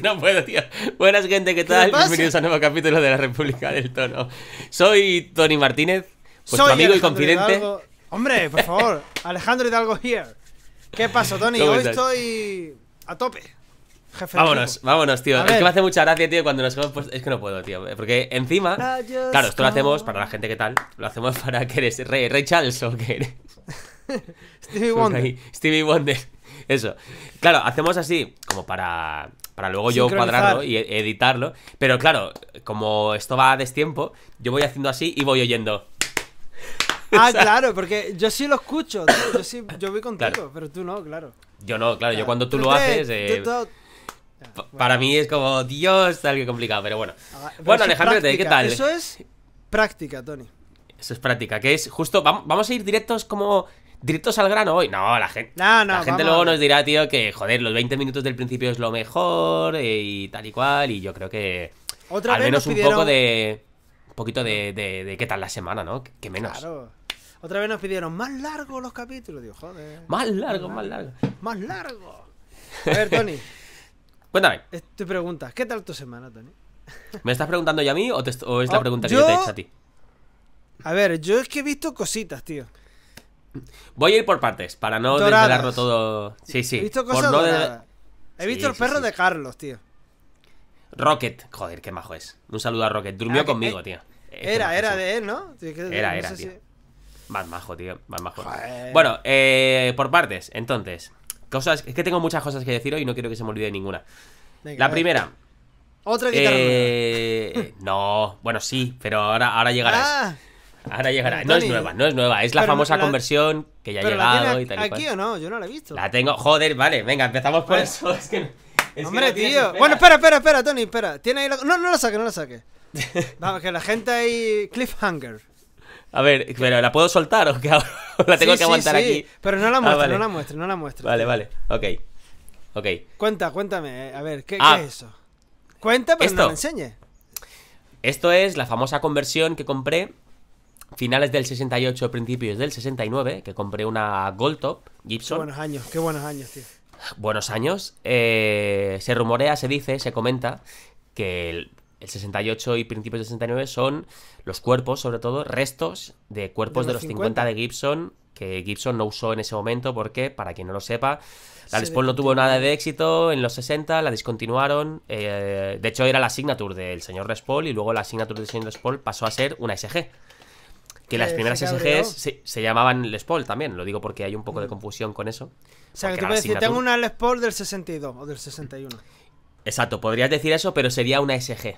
no puedo, tío. Buenas, gente, ¿qué tal? Bienvenidos a un nuevo capítulo de la República del Tono. Soy Tony Martínez, vuestro amigo y confidente. Hombre, por favor, Alejandro Hidalgo here. ¿Qué pasó, Tony? Hoy estoy a tope. Jefe vámonos, vámonos, tío. es que me hace mucha gracia, tío, cuando nos hemos puesto. Es que no puedo, tío. Porque encima. Claro, esto lo hacemos para la gente que tal. Lo hacemos para que eres Rey, Rey Charles o que eres. Stevie Wonder. Stevie Wonder. Eso. Claro, hacemos así, como para, para luego yo cuadrarlo y e-, editarlo. Pero claro, como esto va a destiempo, yo voy haciendo así y voy oyendo. Ah, claro, porque yo sí lo escucho. yo sí, yo voy contigo, pero tú no, claro. Yo no, claro, yo cuando tú lo haces. Eh, para mí es como, Dios, tal que complicado, pero bueno. Ah, bueno, Alejandro, ¿qué tal? Eso es práctica, Tony. Eso es práctica, que es justo. vamos a ir directos como directos al grano hoy. No, la gente. la gente luego nos dirá, tío, que joder, los 20 minutos del principio es lo mejor eh, y tal y cual. Y yo creo que. Otra al menos un poco de. Un poquito de, qué tal la semana, ¿no? Que, menos. Claro. Otra vez nos pidieron más largos los capítulos, tío, joder. Más largo, más largo. Más largo. A ver, Tony. Cuéntame. Te preguntas, ¿qué tal tu semana, Tony? ¿Me estás preguntando yo a mí o, es la oh, pregunta que yo te he hecho a ti? A ver, yo es que he visto cositas, tío. Voy a ir por partes, para no desvelarlo todo. Sí, sí. He visto cosas He visto el perro de Carlos, tío. Rocket, joder, qué majo es. Un saludo a Rocket. Durmió ah, conmigo, eh, tío. Este era, era de él, ¿no? era, era, Más majo, tío. Más majo. Bueno, eh, por partes, entonces. Cosas. Es que tengo muchas cosas que decir hoy y no quiero que se me olvide ninguna. la primera. Otra guitarra. Eh, no, bueno, sí, pero ahora, ahora llegarás. Ah. Ahora llegará. Mm, no es nueva, no es nueva. Es la famosa conversión que ya ha llegado la y tal ¿Aquí o no? Yo no la he visto. La tengo. Joder, vale, venga, empezamos por eso. Hombre, tío. Bueno, espera, espera, espera, Tony, espera. Tiene ahí la... No, no la saque, no la saque. Vamos, que la gente ahí. Cliffhanger. A ver, pero ¿la puedo soltar o qué la tengo que aguantar sí, sí. aquí? Pero no la ah, muestre, no la muestre, no la muestre. Vale, vale, ok. Ok. Cuenta, cuéntame, eh, a ver, ¿qué, ah. es eso? Cuenta, pero no la enseñe. Esto es la famosa conversión que compré finales del 68, principios del 69, que compré una Goldtop Gibson. Qué buenos años, qué buenos años, tío. Buenos años. Eh, se rumorea, se dice, se comenta que el, 68 y principios del 69 son los cuerpos, sobre todo, restos de cuerpos de los, 50. de Gibson que Gibson no usó en ese momento porque, para quien no lo sepa, la Les no tuvo nada de éxito en los 60, la discontinuaron. Eh, de hecho, era la signature del señor Les Paul y luego la signature del señor Les pasó a ser una SG que las eh, primeras SG SGs se, llamaban Les Paul también, lo digo porque hay un poco de confusión con eso. O sea, que tú puedes decir, tengo una Les Paul del 62 o del 61. Exacto, podrías decir eso, pero sería una SG.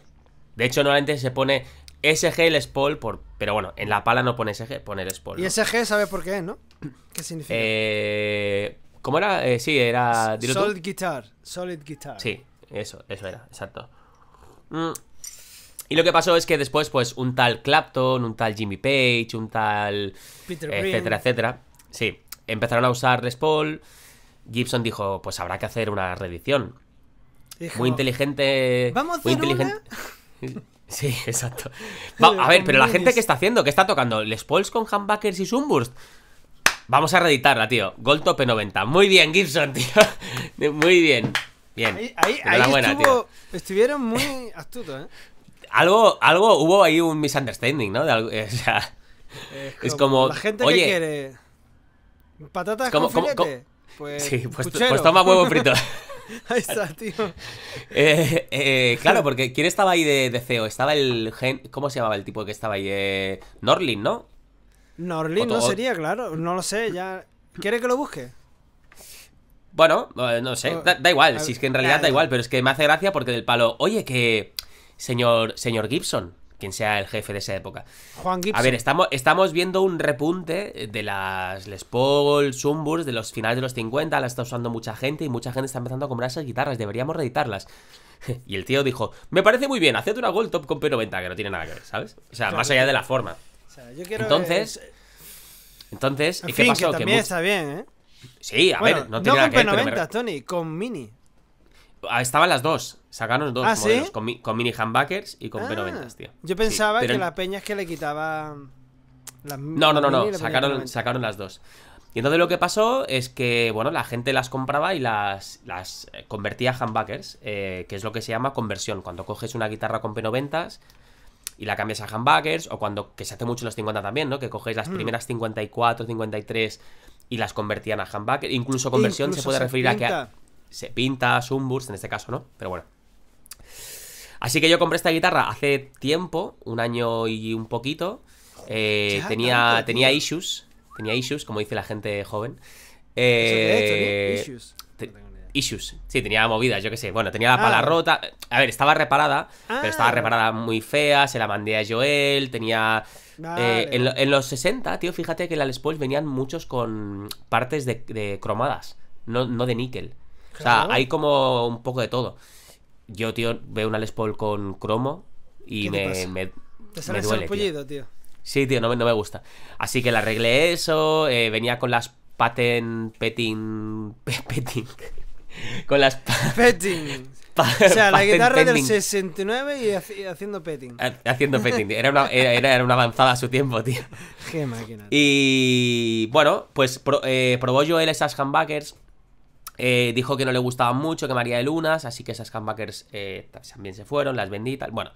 De hecho, normalmente se pone SG el Paul, por, pero bueno, en la pala no pone SG, pone Les Paul. Y SG sabe por qué, es, ¿no? ¿Qué significa? Eh, ¿Cómo era? Eh, sí, era... Solid Guitar, Solid Guitar. Sí, eso, eso era, exacto. Mm, y lo que pasó es que después, pues, un tal Clapton, un tal Jimmy Page, un tal... Peter etcétera, etcétera. Sí, empezaron a usar Les Paul. Gibson dijo, pues habrá que hacer una reedición. muy inteligente... Vamos muy inteligente... Sí, exacto. a ver, pero la gente que está haciendo, que está tocando Les Pauls con humbuckers y Sunburst. Vamos a reeditarla, tío. Gold Tope 90. Muy bien, Gibson, tío. Muy bien. Bien. Ahí, ahí, buena, tío. estuvieron muy astutos, ¿eh? algo, algo hubo ahí un misunderstanding, ¿no? o sea, es como, la gente oye, que quiere patatas como, con pues, sí, pues, pues toma huevo frito. ahí está, tío. Eh, eh, claro, porque ¿quién estaba ahí de, CEO? Estaba el... ¿Cómo se llamaba el tipo que estaba ahí? Eh, Norlin, ¿no? Norlin no sería, claro. No lo sé, ya... ¿Quiere que lo busque? Bueno, no sé, da igual, si es que en realidad da igual, pero es que me hace gracia porque del palo, oye, que señor, señor Gibson, quien sea el jefe de esa época. Juan Gibson. A ver, estamos, viendo un repunte de las Les Paul, Sunburst, de los finales de los 50, la está usando mucha gente y mucha gente está empezando a comprar esas guitarras, deberíamos reeditarlas. Y el tío dijo, me parece muy bien, haced una Gold Top con P90, que no tiene nada que ver, ¿sabes? O sea, más allá de la forma. entonces, entonces, ¿qué Que también está bien, ¿eh? Sí, a ver, no, que con P90, Tony, con Mini. Ah, estaban las dos. Sacaron dos ah, modelos, con, mini handbackers y con ah, P90, tío. Yo pensaba que la peña es que le quitaba. Las, no, no, no, no. Sacaron, sacaron las dos. Y entonces lo que pasó es que, bueno, la gente las compraba y las, las eh, convertía a handbackers, eh, que es lo que se llama conversión. Cuando coges una guitarra con P90 s y la cambias a handbackers, o cuando, que se hace mucho en los 50 también, ¿no? Que coges las mm. primeras 54, 53 y las convertían a handbackers. Incluso conversión se puede referir a que. se pinta, sunburst, en este caso, ¿no? Pero bueno. Así que yo compré esta guitarra hace tiempo, un año y un poquito. Eh, tenía, tenía issues, tenía issues, como dice la gente joven. Eh, issues. Sí, tenía movidas, yo qué sé. Bueno, tenía la ah. pala rota. A ver, estaba reparada, pero estaba ah. reparada muy fea. Se la mandé a Joel. Tenía. Eh, en, los 60, tío, fíjate que en la Les venían muchos con partes de, cromadas, no, no de níquel. O sea, hay como un poco de todo. Yo, tío, veo una Les Paul con cromo y me, me, ¿Te sale me duele, tío. Sí, tío, no, no me gusta. Así que le arreglé eso, eh, venía con las patent petting petting con las petting o sea, la guitarra del 69 y, haciendo petting. haciendo petting, Era una, era, era, una avanzada a su tiempo, tío. Qué máquina. Y bueno, pues eh, probó yo él esas handbackers eh, dijo que no le gustaba mucho, que María de Lunas, así que esas comebackers eh, también se fueron, las vendí tal. Bueno.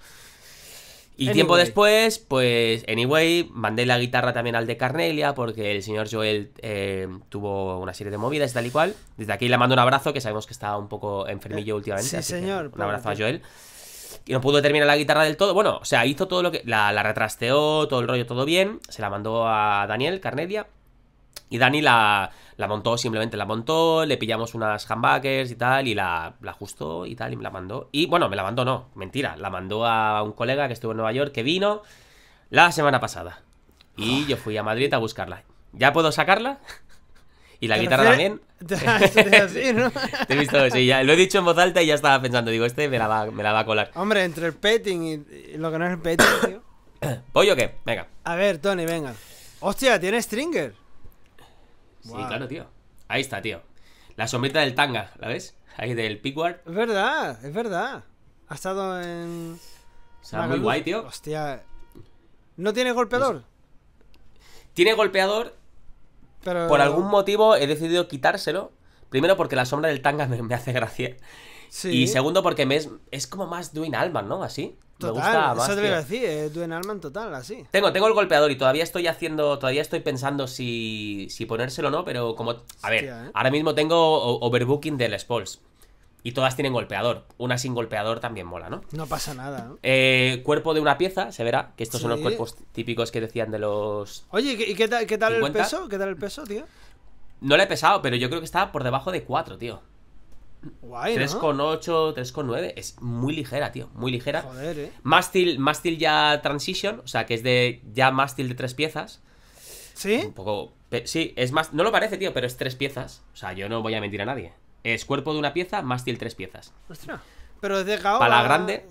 Y tiempo después, pues, anyway, mandé la guitarra también al de Carnelia, porque el señor Joel eh, tuvo una serie de movidas, tal y cual. Desde aquí le mando un abrazo, que sabemos que está un poco enfermillo últimamente. Sí, señor. un abrazo a Joel. Y no pudo terminar la guitarra del todo. Bueno, o sea, hizo todo lo que. La, la retrasteó, todo el rollo, todo bien. Se la mandó a Daniel, Carnelia. Y Dani la, la montó, simplemente la montó, le pillamos unas handbackers y tal, y la, la ajustó y tal, y me la mandó. Y bueno, me la mandó, no, mentira, la mandó a un colega que estuvo en Nueva York, que vino la semana pasada. Y yo fui a Madrid a buscarla. ¿Ya puedo sacarla? ¿Y la guitarra también? así, ¿no? Te he visto, sí, ya, lo he dicho en voz alta y ya estaba pensando, digo, este me la va, me la va a colar. Hombre, entre el petting y lo que no es el petting, tío. ¿Pollo o qué? Venga. A ver, Tony, venga. Hostia, tiene stringer. Sí, claro, tío. Ahí está, tío. La sombrita del tanga, ¿la ves? Ahí del Pickward. Es verdad, es verdad. Ha estado en. O sea, muy guay, tío. Hostia. ¿No tiene golpeador? Tiene golpeador. Pero... Por algún motivo he decidido quitárselo. Primero porque la sombra del tanga me, hace gracia. Y segundo porque es, es como más Dwayne Alman, ¿no? Así me gusta eso te voy a decir, eh, total, así. Tengo, tengo el golpeador y todavía estoy haciendo, todavía estoy pensando si, si ponérselo o no, pero como, a ver, eh. ahora mismo tengo overbooking Del Les Y todas tienen golpeador. Una sin golpeador también mola, ¿no? No pasa nada. ¿no? Eh, cuerpo de una pieza, se verá. Que estos son los cuerpos típicos que decían de los. Oye, ¿y qué, tal, qué tal el peso? ¿Qué tal el peso, tío? No le he pesado, pero yo creo que está por debajo de 4, tío. 3,8, 3,9. Es muy ligera, tío. Muy ligera. Joder, eh. Mástil, mástil ya transition, o sea, que es de ya mástil de tres piezas. ¿Sí? Un poco. Sí, es más. No lo parece, tío, pero es tres piezas. O sea, yo no voy a mentir a nadie. Es cuerpo de una pieza, mástil tres piezas. Ostras. Pero es de caoba Para la grande.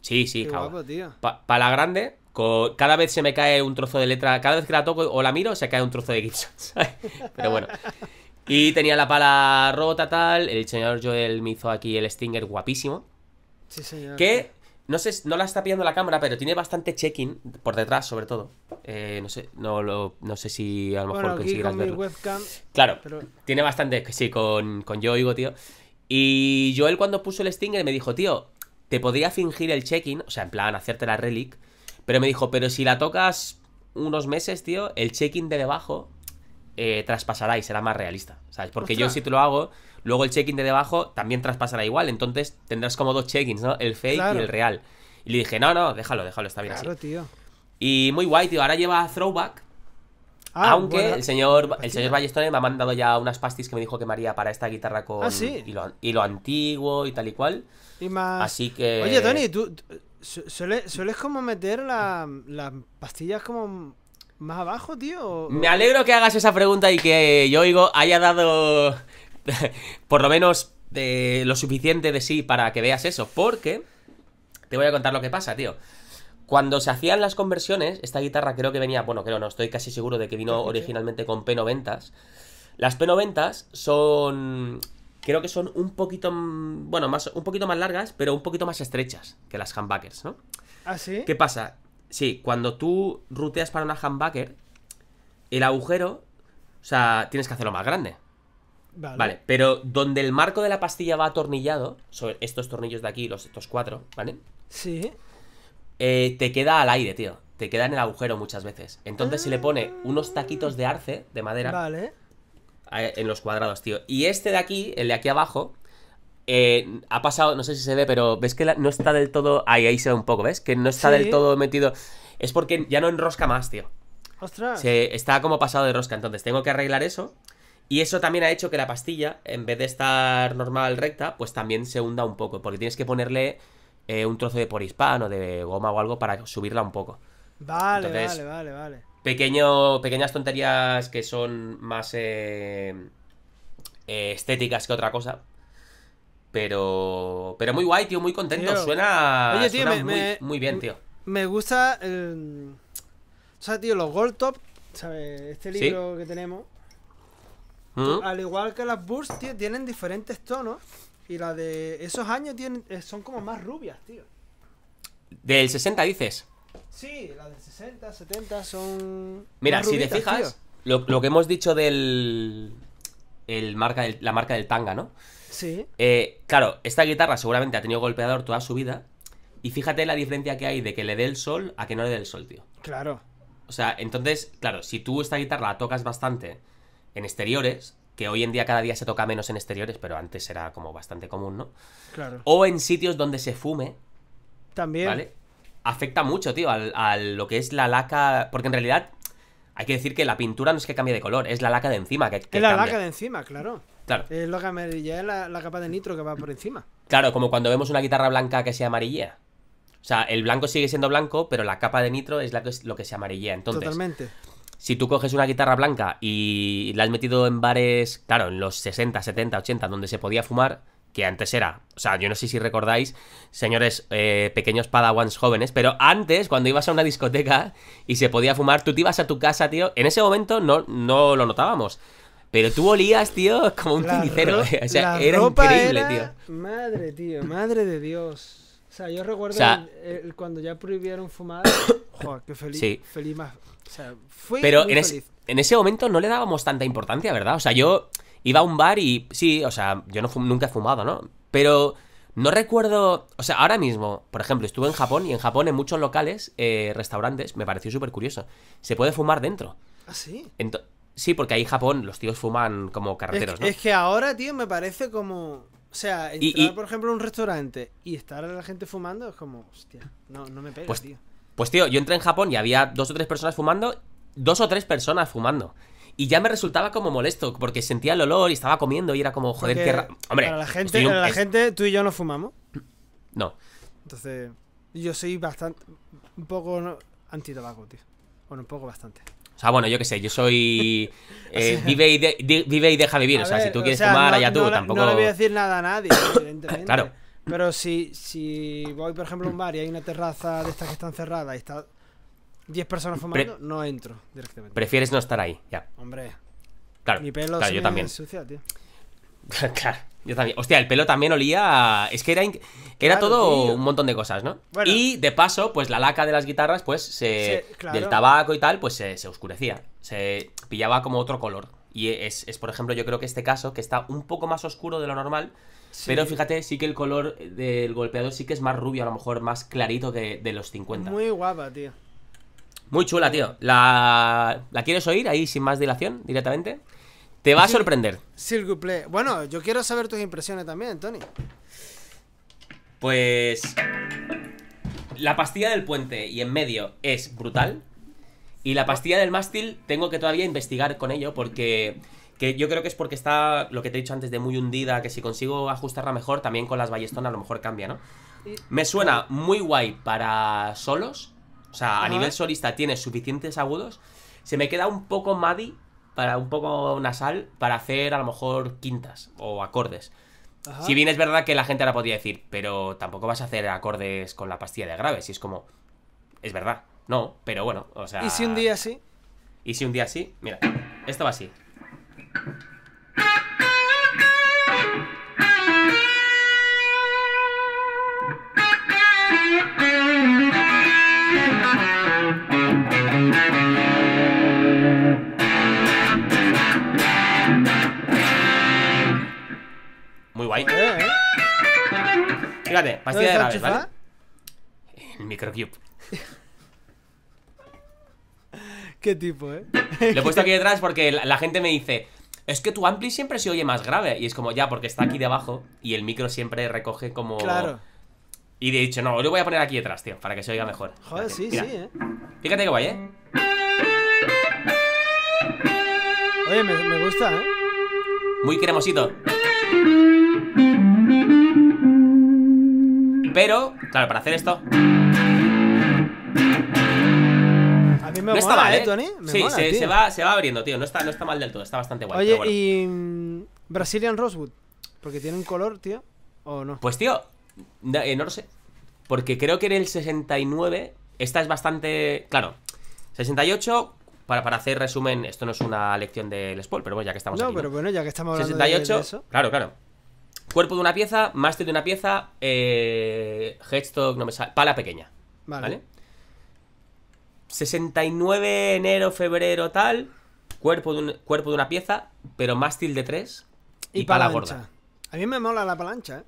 sí, sí, cabrón. para la grande, cada vez se me cae un trozo de letra. Cada vez que la toco o la miro, se cae un trozo de Gibson. Pero bueno. Y tenía la pala rota, tal. El señor Joel me hizo aquí el Stinger guapísimo. Sí, señor. Que no sé, no la está pillando la cámara, pero tiene bastante check-in por detrás, sobre todo. Eh, no sé, no, lo, no sé si a lo mejor conseguirás verlo. Webcam, claro, pero... tiene bastante. Sí, con, con yo oigo, tío. Y Joel, cuando puso el Stinger, me dijo, tío, te podría fingir el check-in, o sea, en plan, hacerte la relic. Pero me dijo, pero si la tocas unos meses, tío, el check-in de debajo eh, traspasará y será más realista, ¿sabes? Porque yo si te lo hago, luego el check-in de debajo también traspasará igual, entonces tendrás como dos check-ins, ¿no? El fake y el real. Y le dije, no, no, déjalo, déjalo, está bien así. Y muy guay, tío, ahora lleva throwback. Ah, aunque el señor pues el señor Ballestone me ha mandado ya unas pastis que me dijo que maría para esta guitarra con ah, y ¿sí? y lo antiguo y tal y cual. Y más... Así que... Oye, Tony, tú... Sueles, como meter la, las pastillas como ¿Más abajo, tío? Me alegro que hagas esa pregunta y que eh, yo oigo haya dado por lo menos eh, lo suficiente de sí para que veas eso. Porque te voy a contar lo que pasa, tío. Cuando se hacían las conversiones, esta guitarra creo que venía, bueno, creo no, estoy casi seguro de que vino originalmente con P90s. Las P90s son creo que son un poquito mm, bueno, más un poquito más largas, pero un poquito más estrechas que las humbuckers, ¿no? ¿Ah, sí? ¿Qué pasa? Sí, cuando tú ruteas para una handbacker, el agujero, o sea, tienes que hacerlo más grande. Vale. vale. pero donde el marco de la pastilla va atornillado, sobre estos tornillos de aquí, los, estos cuatro, ¿vale? Sí. Eh, te queda al aire, tío. Te queda en el agujero muchas veces. Entonces se le pone ah. unos taquitos de arce, de madera. Vale. Eh, en los cuadrados, tío. Y este de aquí, el de aquí abajo, eh, ha pasado, no sé si se ve, pero ves que no está del todo. Ahí, ahí se ve un poco, ¿ves? Que no está del todo metido. Es porque ya no enrosca más, tío. Se, está como pasado de rosca. Entonces tengo que arreglar eso. Y eso también ha hecho que la pastilla, en vez de estar normal recta, pues también se hunda un poco. Porque tienes que ponerle eh, un trozo de O de goma o algo para subirla un poco. Vale, vale, vale, vale. Pequeño, pequeñas tonterías que son más eh, estéticas que otra cosa, pero, pero muy guay, tío, muy contento. Suena, muy, bien, tío. Me gusta. O sea, tío, los Gold Top, Este libro que tenemos. Mm. Al igual que las Burst, tío, tienen diferentes tonos. Y la de esos años tienen, eh, son como más rubias, tío. ¿Del 60 dices? Sí, las del 60, 70 son. Mira, si te fijas, lo, que hemos dicho del. El marca la marca del tanga, ¿no? Sí. Eh, claro, esta guitarra seguramente ha tenido golpeador toda su vida. Y fíjate la diferencia que hay de que le dé el sol a que no le dé el sol, tío. Claro. O sea, entonces, claro, si tú esta guitarra la tocas bastante en exteriores, que hoy en día cada día se toca menos en exteriores, pero antes era como bastante común, ¿no? Claro. O en sitios donde se fume. También. ¿Vale? Afecta mucho, tío, a lo que es la laca. Porque en realidad, hay que decir que la pintura no es que cambie de color, es la laca de encima que, Es la laca de encima, claro. Es lo que amarilla es la, capa de nitro que va por encima. Claro, como cuando vemos una guitarra blanca que se amarilla. O sea, el blanco sigue siendo blanco, pero la capa de nitro es, la que, es lo que se amarilla. Entonces, Totalmente. Si tú coges una guitarra blanca y la has metido en bares, claro, en los 60, 70, 80, donde se podía fumar, que antes era. O sea, yo no sé si recordáis, señores eh, pequeños padawans jóvenes, pero antes, cuando ibas a una discoteca y se podía fumar, tú te ibas a tu casa, tío. En ese momento no, no lo notábamos. Pero tú olías, tío, como un tinicero. O sea, era increíble, tío. Madre, tío, madre de Dios. O sea, yo recuerdo cuando ya prohibieron fumar. Joder, qué feliz. Sí. Feliz más. O sea, fue Pero en, en ese momento no le dábamos tanta importancia, ¿verdad? O sea, yo iba a un bar y sí, o sea, yo nunca he fumado, ¿no? Pero no recuerdo. O sea, ahora mismo, por ejemplo, estuve en Japón y en Japón en muchos locales, eh, restaurantes, me pareció súper curioso. Se puede fumar dentro. ¿Ah, sí? Entonces... Sí, porque ahí en Japón los tíos fuman como carreteros, es que, ahora, tío, me parece como. O sea, entrar, por ejemplo, a un restaurante y estar la gente fumando es como, hostia, no, no me pega, pues, tío. Pues, tío, yo entré en Japón y había dos o tres personas fumando, dos o tres personas fumando. Y ya me resultaba como molesto, porque sentía el olor y estaba comiendo y era como, joder, que Hombre, para la gente, la gente, tú y yo no fumamos. No. Entonces, yo soy bastante. Un poco Antitabaco, tío. Bueno, un poco bastante. Ah, bueno, yo qué sé, yo soy. Eh, vive, y deja vivir. o sea, si tú quieres fumar, allá tú. tampoco... no le voy a decir nada a nadie, evidentemente. claro. Pero si, si voy, por ejemplo, a un bar y hay una terraza de estas que están cerradas y está 10 personas fumando, no entro directamente. Prefieres no estar ahí, ya. Hombre. Claro. Mi pelo se también. tío. claro, yo también. Hostia, el pelo también olía. Es que era, todo un montón de cosas, ¿no? Y de paso, pues la laca de las guitarras, pues se. Del tabaco y tal, pues se, oscurecía. Se pillaba como otro color. Y es, por ejemplo, yo creo que este caso, que está un poco más oscuro de lo normal. Pero fíjate, sí que el color del golpeador sí que es más rubio, a lo mejor más clarito que de los 50. Muy guapa, tío. Muy chula, tío. ¿La, ¿La quieres oír ahí sin más dilación directamente? Te va a sorprender. play. Bueno, yo quiero saber tus impresiones también, Tony. Pues. La pastilla del puente y en medio es brutal. Y la pastilla del mástil tengo que todavía investigar con ello porque. yo creo que es porque está lo que te he dicho antes de muy hundida, que si consigo ajustarla mejor, también con las ballestones a lo mejor cambia, ¿no? Me suena muy guay para solos. O sea, a nivel solista tiene suficientes agudos. Se me queda un poco Maddy para un poco nasal, para hacer a lo mejor quintas o acordes. Si bien es verdad que la gente ahora podría decir, pero tampoco vas a hacer acordes con la pastilla de graves. Y es como, es verdad, no, pero bueno, o sea. ¿Y si un día sí? ¿Y si un día sí? Mira, esto va así. Muy guay. Fíjate, pastilla de graves, ¿vale? El microcube. Qué tipo, ¿eh? Lo he puesto aquí detrás porque la, gente me dice Es que tu ampli siempre se oye más grave Y es como, ya, porque está aquí debajo Y el micro siempre recoge como... Claro Y de hecho, no, lo voy a poner aquí detrás, tío Para que se oiga mejor Joder, sí, sí, ¿eh? Fíjate que guay, ¿eh? Oye, me, me gusta, ¿eh? Muy cremosito pero, claro, para hacer esto... A mí me no mola, está mal, ¿eh, ¿eh? sí, se, va, abriendo, tío. No está, no está mal del todo, está bastante guay. Oye, y... Mm, Brazilian Rosewood. Porque tiene un color, tío. ¿O no? Pues, tío, eh, no, lo sé. Porque creo que en el 69 esta es bastante... Claro, 68, para, para hacer resumen, esto no es una lección del Spol, pero bueno, ya que estamos No, pero bueno, ya que estamos 68, Claro, claro. Cuerpo de una pieza, Mástil de una pieza, eh, headstock, no me sale, pala pequeña. Vale. 69 enero, febrero, tal. Cuerpo de, un, cuerpo de una pieza, pero mástil de tres Y, pala gorda. A mí me mola la palancha,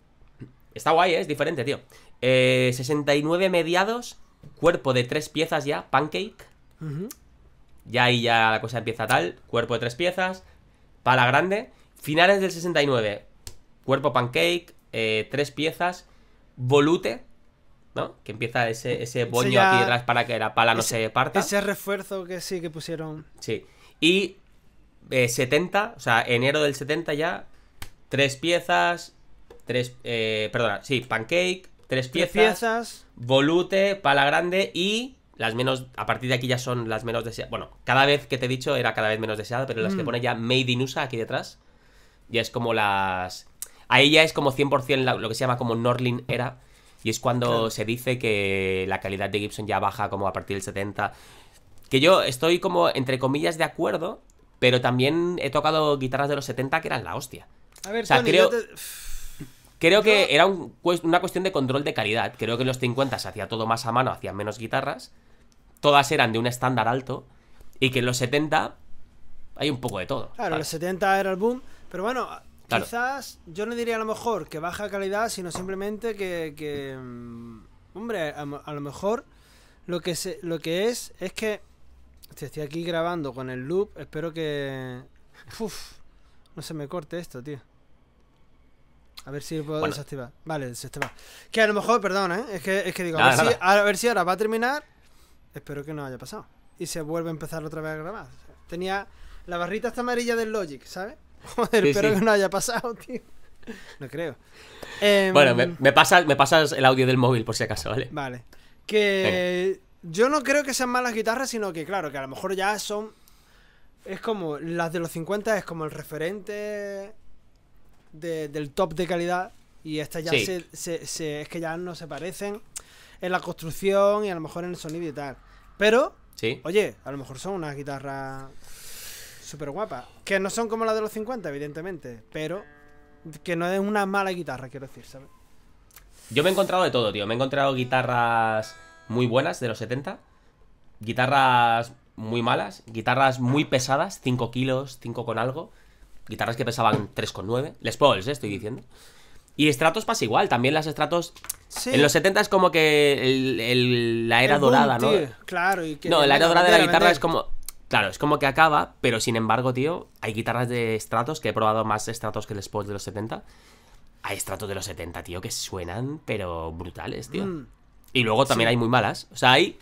¿eh? Está guay, ¿eh? es diferente, tío. Eh, 69 mediados, cuerpo de tres piezas ya, pancake. Ya ahí ya la cosa empieza tal. Cuerpo de tres piezas, pala grande. Finales del 69, Cuerpo pancake, eh, tres piezas, volute, ¿no? Que empieza ese, ese boño aquí detrás para que la pala no se parta. Ese refuerzo que sí que pusieron. Sí. Y 70, eh, o sea, enero del 70 ya, tres piezas, tres, eh, perdona, sí, pancake, tres piezas, volute, pala grande y las menos, a partir de aquí ya son las menos deseadas. Bueno, cada vez que te he dicho era cada vez menos deseada, pero las que mm. pone ya Made in USA aquí detrás, ya es como las Ahí ya es como 100% lo que se llama como Norlin era. Y es cuando se dice que la calidad de Gibson ya baja como a partir del 70. Que yo estoy como, entre comillas, de acuerdo, pero también he tocado guitarras de los 70 que eran la hostia. A ver, o sea, creo... Creo que era un, una cuestión de control de calidad. Creo que en los 50 se hacía todo más a mano, hacían menos guitarras. Todas eran de un estándar alto. Y que en los 70 hay un poco de todo. Claro, en los 70 era el boom. Pero bueno, Quizás yo no diría a lo mejor que baja calidad, sino simplemente que, mm, hombre, a, lo mejor lo que, es es que estoy aquí grabando con el loop, espero que... Uf, no se me corte esto, tío. A ver si puedo desactivar. Vale, desactivar. Que a lo mejor, perdón, ¿eh? es, que, es que digo, a, ver si, a, ver Si, ahora va a terminar. Espero que no haya pasado. Y se vuelve a empezar otra vez a grabar. Tenía la barrita esta amarilla del Logic, ¿sabes? Joder, espero que no haya pasado, tío. No creo. Em, bueno, me, me, pasas, me pasas el audio del móvil por si acaso, ¿vale? Vale. Que yo no creo que sean malas guitarras, sino que, claro, que a lo mejor ya son. Es como. Las de los 50 es como el referente del top de calidad. Y estas ya es que ya no se parecen en la construcción y a lo mejor en el sonido y tal. Pero, ¿Sí? oye, a lo mejor son unas guitarras súper guapa. Que no son como las de los 50, evidentemente, pero que no es una mala guitarra, quiero decir, ¿sabes? Yo me he encontrado de todo, tío. Me he encontrado guitarras muy buenas de los 70, guitarras muy malas, guitarras muy pesadas, 5 kilos, 5 con algo, guitarras que pesaban 3,9. Les Pauls, eh, estoy diciendo. Y estratos pasa igual, también las estratos En los 70 es como que el, la era dorada, ¿no? Claro, y No, la era dorada de la guitarra es como. Claro, es como que acaba, pero sin embargo, tío, hay guitarras de estratos, que he probado más estratos que el sports de los 70. Hay estratos de los 70, tío, que suenan, pero brutales, tío. Mm. Y luego también hay muy malas. O sea, hay...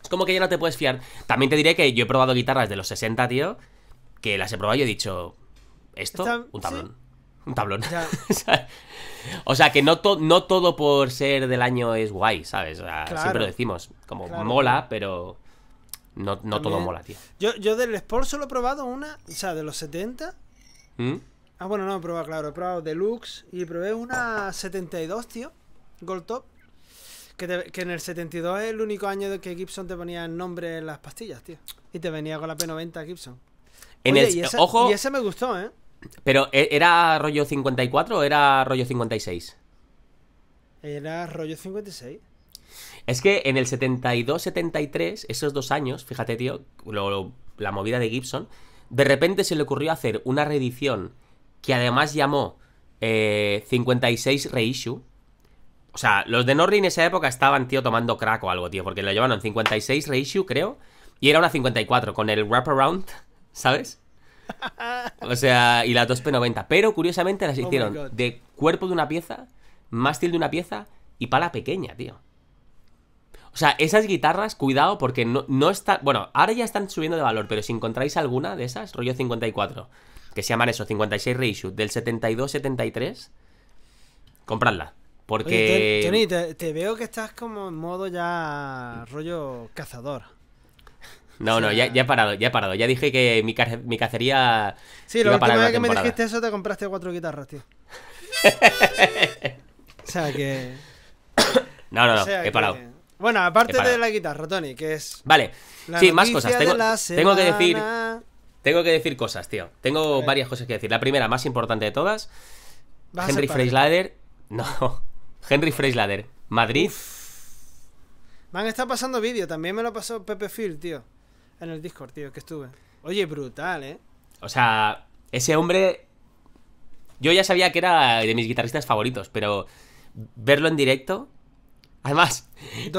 Es como que ya no te puedes fiar. También te diré que yo he probado guitarras de los 60, tío, que las he probado y he dicho... Esto, un tablón. un tablón. o, sea, que no, todo por ser del año es guay, ¿sabes? siempre lo decimos, como mola, pero no, no todo mola, tío. Yo, yo del Sport solo he probado una, o sea, de los 70. ¿Mm? Ah, bueno, no, he probado, claro, he probado Deluxe y probé una 72, tío, Gold Top. Que, que, en el 72 es el único año de que Gibson te ponía el nombre en las pastillas, tío. Y te venía con la P90 Gibson. En el, y, ojo, y ese me gustó, ¿eh? Pero ¿e-, ¿era rollo 54 o era rollo 56? Era rollo 56. Es que en el 72-73, esos dos años, fíjate, tío, la movida de Gibson, de repente se le ocurrió hacer una reedición que además llamó 56 eh, Reissue. O sea, los de Norri en esa época estaban, tío, tomando crack o algo, tío, porque lo llevaron 56 Reissue, creo, y era una 54 con el wraparound, ¿sabes? O sea, y la 2P90. Pero curiosamente las oh hicieron de cuerpo de una pieza, mástil de una pieza y pala pequeña, tío. O sea, esas guitarras, cuidado, porque no, no están. Bueno, ahora ya están subiendo de valor, pero si encontráis alguna de esas, rollo 54, que se llaman eso, 56 reissue, del 72-73, compradla. Porque. Tony, te, veo que estás como en modo ya rollo cazador. No, no, ya, he parado, ya he parado. Ya dije que mi, cacería. Sí, lo última que me dijiste eso te compraste cuatro guitarras, tío. o sea que. No, no, no, he parado. Bueno, aparte de la guitarra, Tony, que es. Vale. sí, más cosas. Tengo, tengo, que decir. Tengo que decir cosas, tío. Tengo varias cosas que decir. La primera, más importante de todas. Henry Freislader. No. Henry Freislader. Madrid. Van, está pasando vídeo. También me lo pasó Pepe Phil, tío. En el Discord, tío, que estuve. Oye, brutal, ¿eh? O sea, ese hombre. Yo ya sabía que era de mis guitarristas favoritos, pero verlo en directo Además, eh,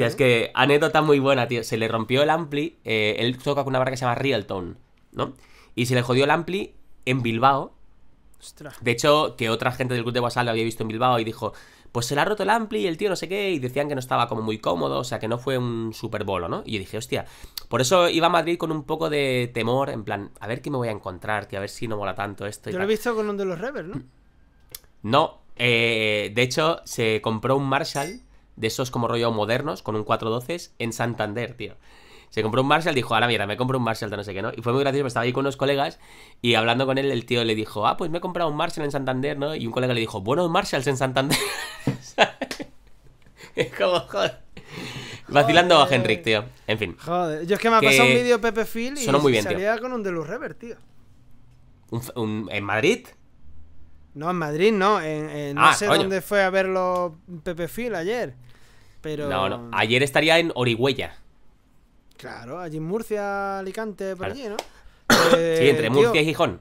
es ¿eh? que anécdota muy buena, tío. Se le rompió el ampli, eh, él toca con una barra que se llama Realtone, ¿no? Y se le jodió el ampli en Bilbao. De hecho, que otra gente del club de WhatsApp lo había visto en Bilbao y dijo, pues se le ha roto el ampli y el tío no sé qué, y decían que no estaba como muy cómodo, o sea, que no fue un super bolo, ¿no? Y yo dije, hostia, por eso iba a Madrid con un poco de temor, en plan, a ver qué me voy a encontrar, que a ver si no mola tanto esto. Y lo he visto con un de los Revers, ¿no? No, de hecho, se compró un Marshall de esos como rollo modernos, con un 412 en Santander, tío. Se compró un Marshall, dijo, ahora mira, me compro un Marshall de no sé qué, ¿no? Y fue muy gracioso, estaba ahí con unos colegas y hablando con él, el tío le dijo, ah, pues me he comprado un Marshall en Santander, ¿no? Y un colega le dijo, buenos Marshalls en Santander. es como, joder. Vacilando a Henrik, tío. En fin. Joder, yo es que me ha pasado un vídeo Pepe Phil y muy bien, salía con un Deluxe Rever, tío. en Madrid? No, en Madrid no. no ah, sé dónde fue a verlo Pepe Phil ayer. Pero... No, no. Ayer estaría en Orihuella. Claro, allí en Murcia, Alicante, por allí, ¿no? sí, eh, entre Murcia y Gijón.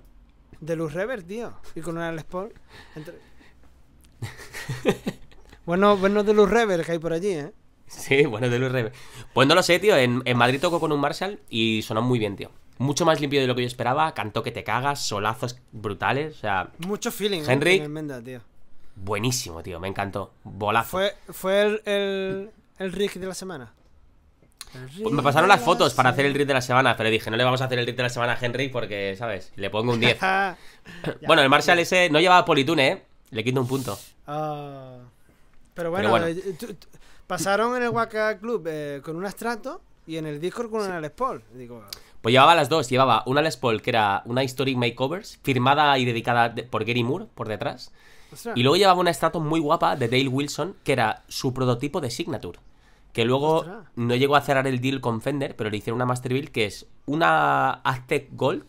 De Luz Rever, tío. Y con una Sport. bueno, bueno de Luz Rever que hay por allí, ¿eh? Sí, bueno de Luz Rever. Pues no lo sé, tío. En, en Madrid tocó con un Marshall y sonó muy bien, tío. Mucho más limpio de lo que yo esperaba. Cantó que te cagas, solazos brutales. O sea. Mucho feeling, Henry. tío. Buenísimo, tío. Me encantó. Bolazo. Fue, el, el, de la semana. me pasaron las fotos para hacer el RIG de la semana, pero dije, no le vamos a hacer el RIG de la semana a Henry porque, ¿sabes? Le pongo un 10. bueno, el Marshall ese no llevaba Politune, ¿eh? Le quito un punto. Ah, pero bueno, eh, pasaron en el Waka Club eh, con un Astrato y en el Discord con un Digo, pues llevaba las dos, llevaba una Les Paul que era una Historic Makeovers, firmada y dedicada por Gary Moore por detrás. Y luego llevaba una estatua muy guapa de Dale Wilson, que era su prototipo de Signature. Que luego no llegó a cerrar el deal con Fender, pero le hicieron una Master que es una Aztec Gold,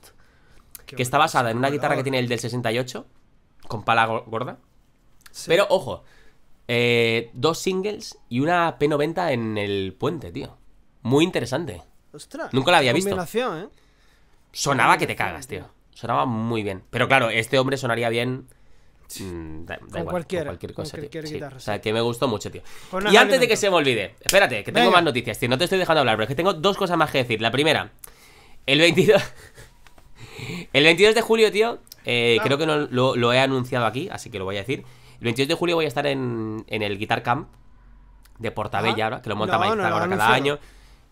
que está basada en una guitarra que tiene el del 68, con pala gorda. Pero ojo, eh, dos singles y una P90 en el puente, tío. Muy interesante. Nunca la había visto. ¿eh? Sonaba que te cagas, tío. Sonaba muy bien. Pero claro, este hombre sonaría bien. Mm, da, igual, cualquier, cualquier, cosa, O sea, que me gustó mucho, tío. y antes de que se me olvide, espérate, que tengo más noticias, tío. No te estoy dejando hablar, pero es que tengo dos cosas más que decir. La primera, el 22. el 22 de julio, tío. Eh, creo que no, lo, he anunciado aquí, así que lo voy a decir. El 22 de julio voy a estar en, el Guitar Camp de Portabella, que lo monta no, cada año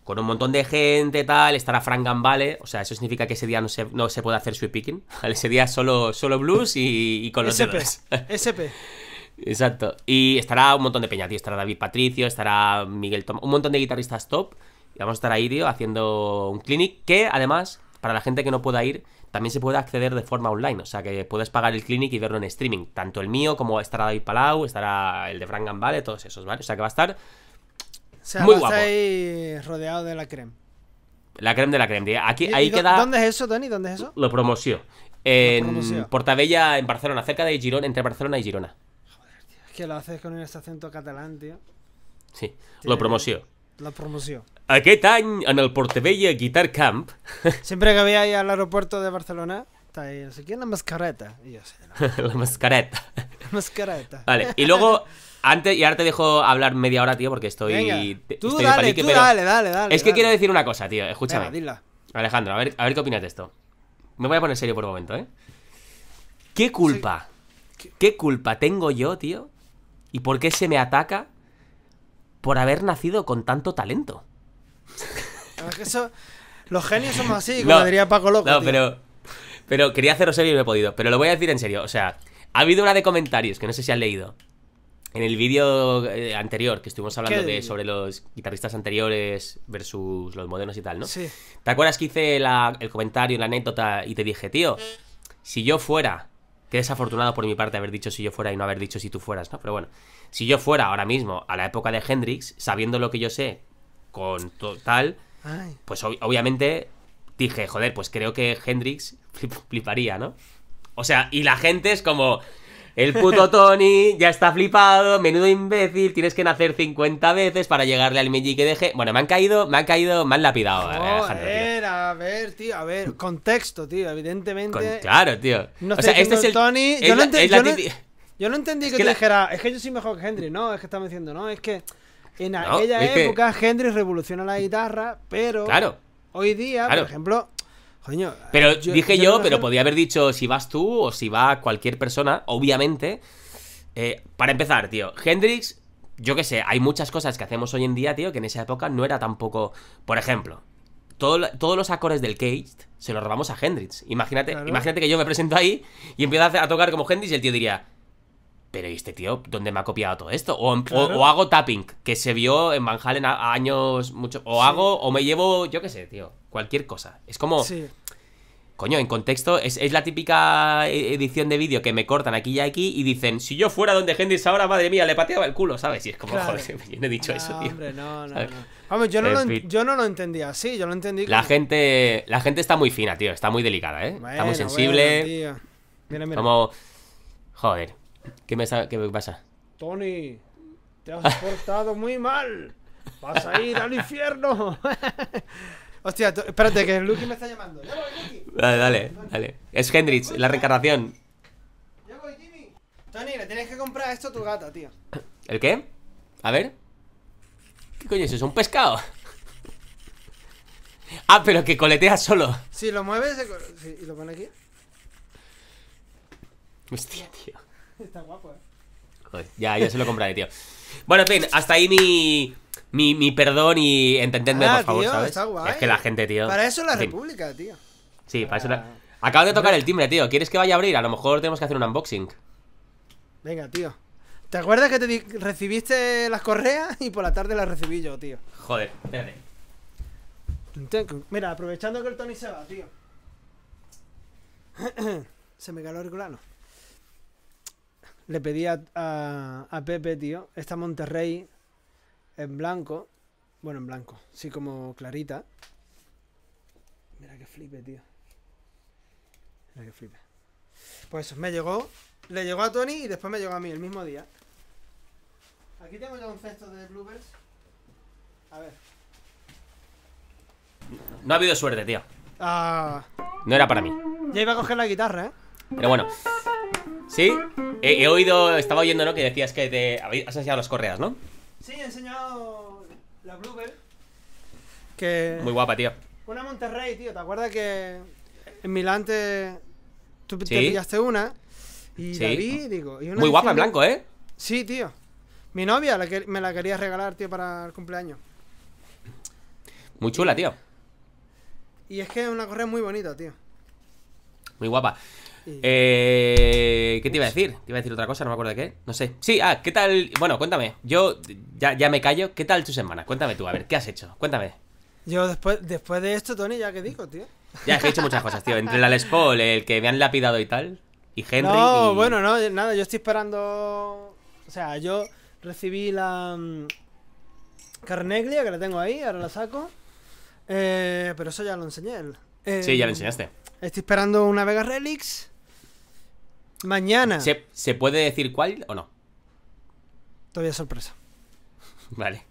con un montón de gente, tal, estará Frank Gambale, o sea, eso significa que ese día no se, no se puede hacer sweep picking, Ese día solo, solo blues y, con los SP, SP. Exacto. Y estará un montón de peña, tío. Estará David Patricio, estará Miguel Tomás, un montón de guitarristas top. Y vamos a estar ahí, tío, haciendo un clinic que, además, para la gente que no pueda ir, también se puede acceder de forma online. O sea, que puedes pagar el clinic y verlo en streaming. Tanto el mío como estará David Palau, estará el de Frank Gambale, todos esos, ¿vale? O sea, que va a estar o sea, Muy ahí rodeado de la creme. La creme de la creme. Aquí, ahí queda... ¿Dónde es eso, Tony? ¿Dónde es eso? Lo promoció. En Portabella, en Barcelona, cerca de Girona, entre Barcelona y Girona. Joder, tío, es que lo haces con un acento catalán, tío. Sí, lo promoció. La promoció. Aquest any, en el Portabella Guitar Camp... Siempre que voy ahí al aeropuerto de Barcelona, está ahí, no sé la mascareta. Y yo, la mascareta. La mascareta. Vale, y luego Antes, y ahora te dejo hablar media hora, tío, porque estoy. tú dale, dale, dale, dale, Es que quiero decir una cosa, tío. Escúchame. Alejandro, a ver, qué opinas de esto. Me voy a poner serio por un momento, ¿eh? ¿Qué culpa? ¿Qué culpa tengo yo, tío? ¿Y por qué se me ataca por haber nacido con tanto talento? Es que los genios somos así, como diría Paco Loco. No, pero. Pero quería hacerlo serio y no he podido. Pero lo voy a decir en serio. O sea, ha habido una de comentarios que no sé si han leído en el vídeo eh, anterior que estuvimos hablando de, sobre los guitarristas anteriores versus los modernos y tal, ¿no? Sí. ¿Te acuerdas que hice el comentario, la anécdota y te dije, tío, si yo fuera, qué desafortunado por mi parte haber dicho si yo fuera y no haber dicho si tú fueras, ¿no? Pero bueno, si yo fuera ahora mismo a la época de Hendrix, sabiendo lo que yo sé con total, pues obviamente dije, joder, pues creo que Hendrix fliparía, ¿no? O sea, y la gente es como, el puto Tony ya está flipado, menudo imbécil, tienes que nacer 50 veces para llegarle al MG que deje... Bueno, me han caído, me han caído, me han lapidado. A eh, ver, a ver, tío, a ver, contexto, tío, evidentemente. claro, tío. No o sea, este es el Tony. yo, no yo, no, entendí que, te dijera, es que yo soy mejor que Henry, no, es que estamos diciendo, no, es que en aquella época Hendrix Henry revolucionó la guitarra, pero claro. hoy día, por ejemplo, pero dije yo, pero podía haber dicho si vas tú o si va cualquier persona, obviamente. Eh, para empezar, tío, Hendrix, yo qué sé, hay muchas cosas que hacemos hoy en día, tío, que en esa época no era tampoco. Por ejemplo, todos los acordes del Cage se los robamos a Hendrix. Imagínate, imagínate que yo me presento ahí y empiezo a, tocar como Hendrix y el tío diría, pero este tío dónde me ha copiado todo esto? O, hago tapping, que se vio en Van Halen a, años mucho. O hago, o me llevo, yo qué sé, tío, cualquier cosa. Es como. Coño, en contexto, es, la típica e, edición de vídeo que me cortan aquí y aquí y dicen, si yo fuera donde Hendrix ahora, madre mía, le pateaba el culo, ¿sabes? Y es como, joder, yo no he dicho eso, tío. Hombre, no, no, Hombre, yo, lo, no, lo, entendía Sí, yo lo entendí. La, gente, la gente está muy fina, tío, está muy delicada, ¿eh? está muy sensible. Como, joder, ¿Qué me, pasa? Tony, te has portado muy mal. Vas a ir al infierno. Hostia, espérate, que Lucky me está llamando. Ya voy, Lucky. Dale, dale, dale. Es Hendrix, la reencarnación. Ya voy, Tony, le tienes que comprar esto a tu gata, tío. ¿El qué? A ver. ¿Qué coño es eso? ¿Un pescado? ah, pero que coletea solo. Si lo mueves y lo pone aquí. Hostia, tío. Está guapo, eh. Joder, ya, yo se lo compraré, tío. Bueno, en fin, hasta ahí mi. Mi, mi perdón y entendedme, ah, por favor, ¿sabes? Es que la gente, tío. Para eso la República, tío. Sí, para eso la. Ah. de tocar el timbre, tío. ¿Quieres que vaya a abrir? A lo mejor tenemos que hacer un unboxing. Venga, tío. ¿Te acuerdas que te recibiste las correas y por la tarde las recibí yo, tío? Joder, espérate. Mira, aprovechando que el Tony se va, tío. se me caló el grano le pedí a, Pepe, tío, esta Monterrey en blanco. Bueno, en blanco, sí, como clarita. Mira que flipe, tío. Mira que flipe. Pues me llegó. Le llegó a Tony y después me llegó a mí el mismo día. Aquí tengo ya un cesto de bloopers. A ver. No ha habido suerte, tío. Ah. No era para mí. Ya iba a coger la guitarra, ¿eh? Pero bueno. ¿Sí? He, oído, estaba oyendo, ¿no? Que decías que te has enseñado las correas, ¿no? Sí, he enseñado la Bluebell. Que... Muy guapa, tío. Una Monterrey, tío. ¿Te acuerdas que en Milán te, tú te pillaste una? Y sí. digo. Y una Muy guapa en blanco, ¿eh? Sí, tío. Mi novia me la quería regalar, tío, para el cumpleaños. Muy chula, tío. Y es que es una correa muy bonita, tío. Muy guapa. Eh, ¿Qué te iba a decir? Te iba a decir otra cosa, no me acuerdo de qué. No sé. Sí, ah, ¿qué tal? Bueno, cuéntame. Yo ya, me callo. ¿Qué tal tu semana? Cuéntame tú, a ver, ¿qué has hecho? Cuéntame. Yo después, después de esto, Tony, ya que digo, tío. Ya, he hecho muchas cosas, tío. Entre la Les el que me han lapidado y tal. Y Henry. No, bueno, no, nada, yo estoy esperando. O sea, yo recibí la. Mm, Carneglia, que la tengo ahí, ahora la saco. Eh, pero eso ya lo enseñé. sí, ya lo em, enseñaste. Estoy esperando una Vega Relics. Mañana. ¿Se, puede decir cuál o no? Todavía sorpresa. vale.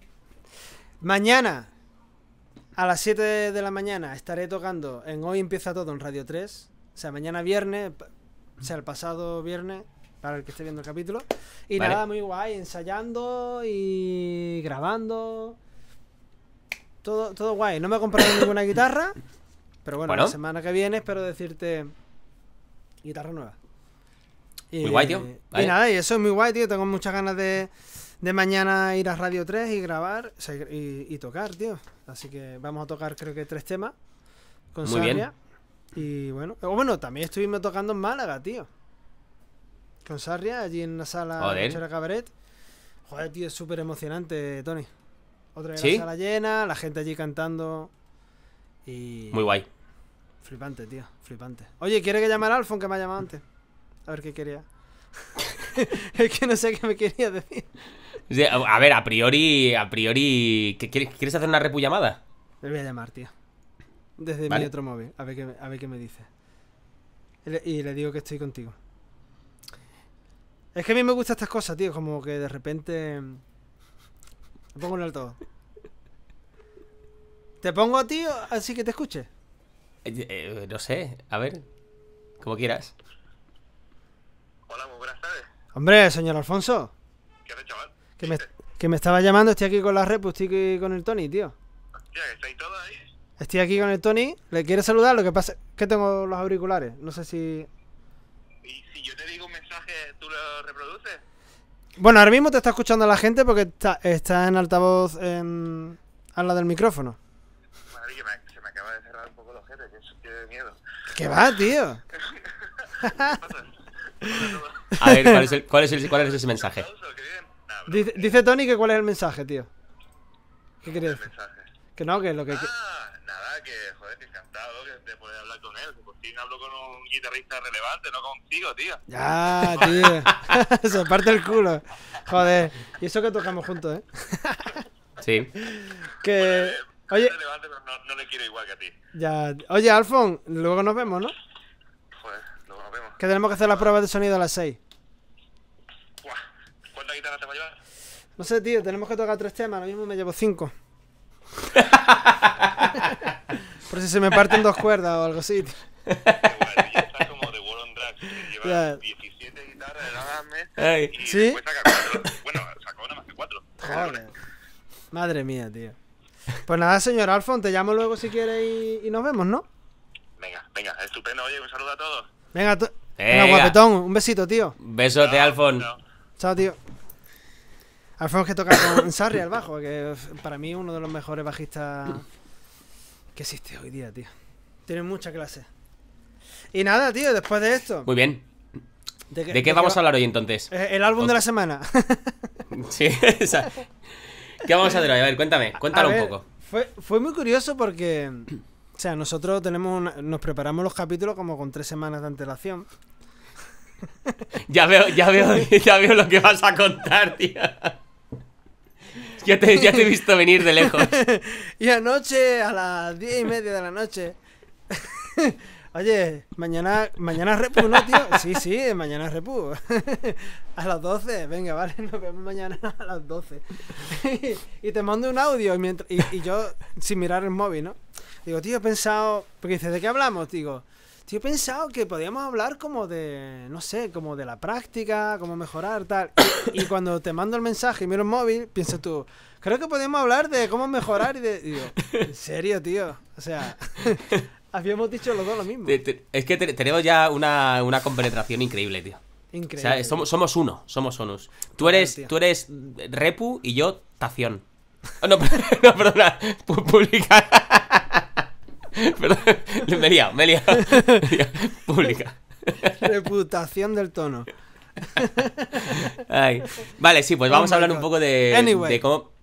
Mañana, a las 7 de la mañana, estaré tocando en Hoy Empieza Todo en Radio 3. O sea, mañana viernes, o sea, el pasado viernes, para el que esté viendo el capítulo. Y nada, muy guay, ensayando y grabando. Todo, todo guay. No me he comprado ninguna guitarra, pero bueno, bueno, la semana que viene espero decirte guitarra nueva muy guay, tío. Eh, y nada, y eso es muy guay, tío. Tengo muchas ganas de, mañana ir a Radio 3 y grabar y, tocar, tío. Así que vamos a tocar, creo que tres temas con muy Y bueno, o bueno, también estuvimos tocando en Málaga, tío. Con Sarria, allí en la sala de Cabaret. Joder, tío, es súper emocionante, Tony. Otra vez la sala llena, la gente allí cantando. Y... Muy guay. Flipante, tío, flipante. Oye, ¿quiere que llamar a Alfon que me ha llamado antes? A ver qué quería. es que no sé qué me quería decir. A ver, a priori, a priori, ¿quieres, ¿quieres hacer una repullamada? Le voy a llamar, tío. Desde mi otro móvil, a ver qué, a ver qué me dice. Y le, digo que estoy contigo. Es que a mí me gustan estas cosas, tío, como que de repente... Mm, pongo un alto. Te pongo, tío, así que te escuche. Eh, eh, no sé, a ver, como quieras. Hola, muy buenas tardes. Hombre, señor Alfonso. ¿Qué haces, chaval? Que me, me estaba llamando, estoy aquí con la Repu, estoy aquí con el Tony, tío. Hostia, ¿estáis todos ahí? Estoy aquí con el Tony, le quiero saludar, lo que pasa es que tengo los auriculares, no sé si... ¿Y si yo te digo un mensaje, tú lo reproduces? Bueno, ahora mismo te está escuchando la gente porque está, está en altavoz en, al lado del micrófono. Madre, que se me acaba de cerrar un poco los jefes, que eso tiene miedo. ¿Qué va, tío? ¿Qué pasa? A ver, ¿cuál es, el, cuál es, ese mensaje? Dice, Tony que cuál es el mensaje, tío. ¿Qué querías Que no, que es lo que... Ah, nada, que joder, que encantado que de poder hablar con él. Que por fin hablo con un guitarrista relevante, no contigo, tío. Ya, tío. Se parte el culo. Joder. Y eso que tocamos juntos, ¿eh? sí. Que... Eh, oye... Relevante, pero no, le quiero igual que a ti. Ya. Oye, Alfon, luego nos vemos, ¿no? Que tenemos que hacer la prueba de sonido a las 6. ¿Cuántas guitarras te va a llevar? No sé, tío, tenemos que tocar tres temas. Ahora mismo me llevo cinco. Por si se me parten dos cuerdas o algo así. Tío. Está como on Lleva 17 guitarras de la mesa ¿Sí? cuatro. Bueno, sacó nada más que cuatro. Madre mía, tío. Pues nada, señor Alfon, te llamo luego si quieres y, nos vemos, ¿no? Venga, venga, estupendo. Oye, un saludo a todos. Venga, un besito, tío. Besote, Alfonso. Chao, tío. Alfonso que toca con Sarri al bajo, que para mí es uno de los mejores bajistas que existe hoy día, tío. Tiene mucha clase. Y nada, tío, después de esto. Muy bien. ¿De, qué vamos a hablar hoy entonces? Eh, el álbum de la semana. sí, ¿Qué vamos a hacer hoy? A ver, cuéntame, cuéntalo un poco. fue muy curioso porque o sea, nosotros tenemos nos preparamos los capítulos como con tres semanas de antelación. ya veo, ya veo, ya veo lo que vas a contar, tío. Ya te, he visto venir de lejos. y anoche, a las diez y media de la noche. Oye, mañana, mañana repu, ¿no, tío? Sí, sí, mañana repu. a las doce, venga, vale, nos vemos mañana a las doce. y, te mando un audio y yo sin mirar el móvil, ¿no? Digo, tío, he pensado. Porque dices, ¿de qué hablamos? Digo, tío, he pensado que podíamos hablar como de. No sé, como de la práctica, cómo mejorar, tal. Y, cuando te mando el mensaje y miro el móvil, piensas tú, creo que podemos hablar de cómo mejorar y de. digo, ¿en serio, tío? O sea. habíamos dicho los dos lo mismo. Es que tenemos ya una, una compenetración increíble, tío. Increíble. O sea, eh, somos, somos uno, somos onus. Tú eres, tú eres Repu y yo Tación. Oh, no, no, perdona, publicar. Perdón, me he me he Pública. Reputación del tono. Vale, sí, pues vamos a hablar un poco de,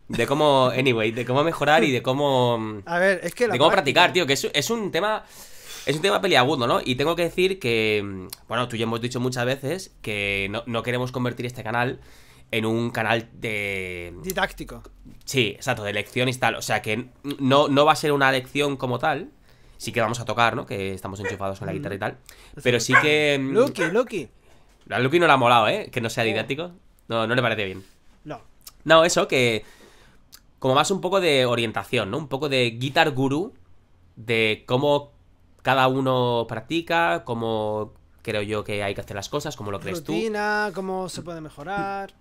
de cómo anyway, de cómo mejorar y de cómo. A ver, es que De cómo practicar, tío, que es, un tema. Es un tema peliagudo, ¿no? Y tengo que decir que. Bueno, tú y hemos dicho muchas veces que no, queremos convertir este canal en un canal de. Didáctico. Sí, exacto, de y tal. O sea que no, no va a ser una lección como tal sí que vamos a tocar, ¿no? Que estamos enchufados con la guitarra y tal. Pero sí que. Mm, Lucky, Lucky. A Loki no le ha molado, ¿eh? Que no sea oh. didáctico. No, no le parece bien. No. No, eso, que. Como más un poco de orientación, ¿no? Un poco de guitar guru. De cómo cada uno practica, cómo creo yo que hay que hacer las cosas, cómo lo crees tú. cómo se puede mejorar.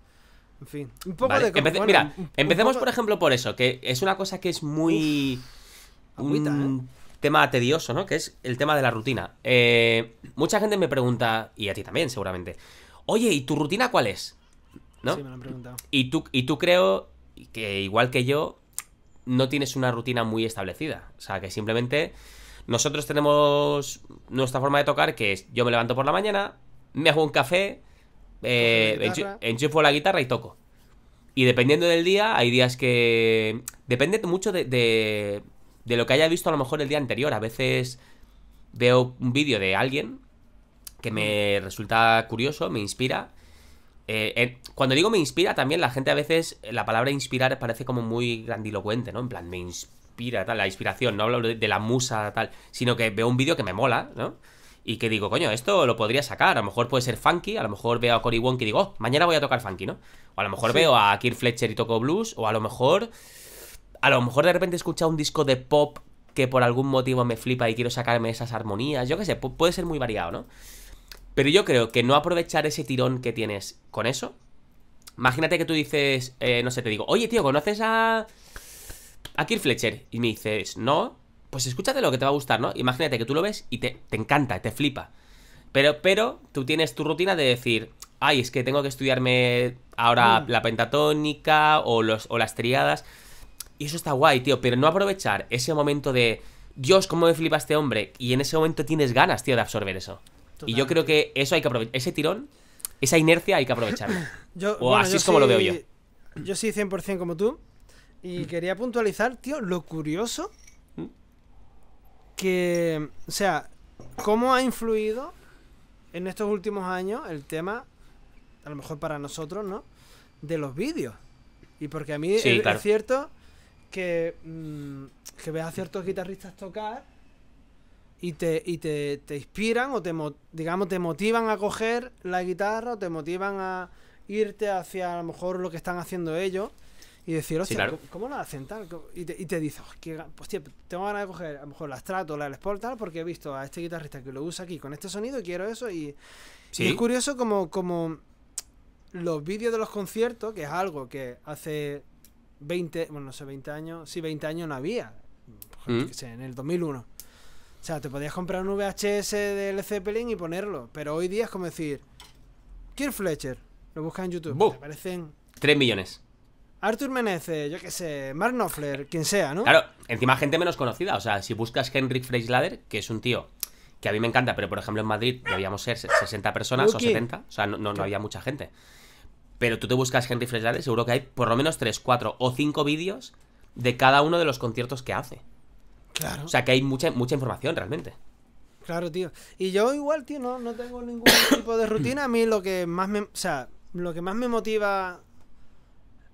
En fin. Un poco de. mira, empecemos, por ejemplo, por eso, que es una cosa que es muy. Muy tema tedioso, ¿no? Que es el tema de la rutina. Eh, mucha gente me pregunta, y a ti también seguramente, oye, ¿y tu rutina cuál es? ¿No? Sí, me lo han preguntado. Y tú, y tú creo que igual que yo, no tienes una rutina muy establecida. O sea, que simplemente nosotros tenemos nuestra forma de tocar, que es yo me levanto por la mañana, me hago un café, eh, enchufo la guitarra y toco. Y dependiendo del día, hay días que... Depende mucho de, de lo que haya visto a lo mejor el día anterior. A veces veo un vídeo de alguien que me resulta curioso, me inspira. Eh, cuando digo me inspira, también la gente a veces la palabra inspirar parece como muy grandilocuente, ¿no? En plan, me inspira, tal, la inspiración, no hablo de la musa, tal, sino que veo un vídeo que me mola, ¿no? Y que digo, coño, esto lo podría sacar. A lo mejor puede ser funky, a lo mejor veo a Cory Wong y digo, oh, mañana voy a tocar funky, ¿no? O a lo mejor veo a Kirk Fletcher y toco blues, o a lo mejor a lo mejor de repente he escuchado un disco de pop que por algún motivo me flipa y quiero sacarme esas armonías, yo qué sé, puede ser muy variado, ¿no? Pero yo creo que no aprovechar ese tirón que tienes con eso. Imagínate que tú dices, eh, no sé, te digo, oye tío, ¿conoces a. a Kirk Fletcher? Y me dices, no, pues escúchate lo que te va a gustar, ¿no? Imagínate que tú lo ves y te, encanta, te flipa. Pero, pero tú tienes tu rutina de decir, ay, es que tengo que estudiarme ahora mm. la pentatónica o, los, o las triadas. Y eso está guay, tío, pero no aprovechar ese momento de, Dios, cómo me flipa este hombre, y en ese momento tienes ganas, tío, de absorber eso. Y yo creo que eso hay que aprovechar, ese tirón, esa inercia hay que aprovecharla. o así es como lo veo yo. Yo sí 100% como tú, y mm. quería puntualizar, tío, lo curioso mm. que, o sea, cómo ha influido en estos últimos años el tema, a lo mejor para nosotros, ¿no? De los vídeos. Y porque a mí es cierto que, mm, ves a ciertos guitarristas tocar y te, inspiran o te, digamos, te motivan a coger la guitarra o te motivan a irte hacia a lo mejor lo que están haciendo ellos y decir, hostia, ¿cómo, lo hacen tal? Y te, y te dices, oh, pues, tengo ganas de coger a lo mejor la o la Paul tal, porque he visto a este guitarrista que lo usa aquí con este sonido y quiero eso. Y, es curioso como, como los vídeos de los conciertos, que es algo que hace 20, bueno, no sé, 20 años, sí, 20 años no había, mm. en el 2001. O sea, te podías comprar un VHS del Zeppelin y ponerlo, pero hoy día es como decir, Kirk Fletcher, lo buscas en YouTube, te aparecen... 3 millones. Arthur Menezes, yo qué sé, Mark Knopfler, quien sea, ¿no? Claro, encima gente menos conocida. O sea, si buscas Henrik Freislader, que es un tío que a mí me encanta, pero por ejemplo en Madrid debíamos ser 60 personas o 70. O sea, no había mucha gente. Pero tú te buscas Henry Fresnales, seguro que hay por lo menos 3, 4 o 5 vídeos de cada uno de los conciertos que hace. Claro. O sea que hay mucha, mucha información realmente. Claro, tío. Y yo igual, tío, no, tengo ningún tipo de rutina. A mí lo que más me. O sea, lo que más me motiva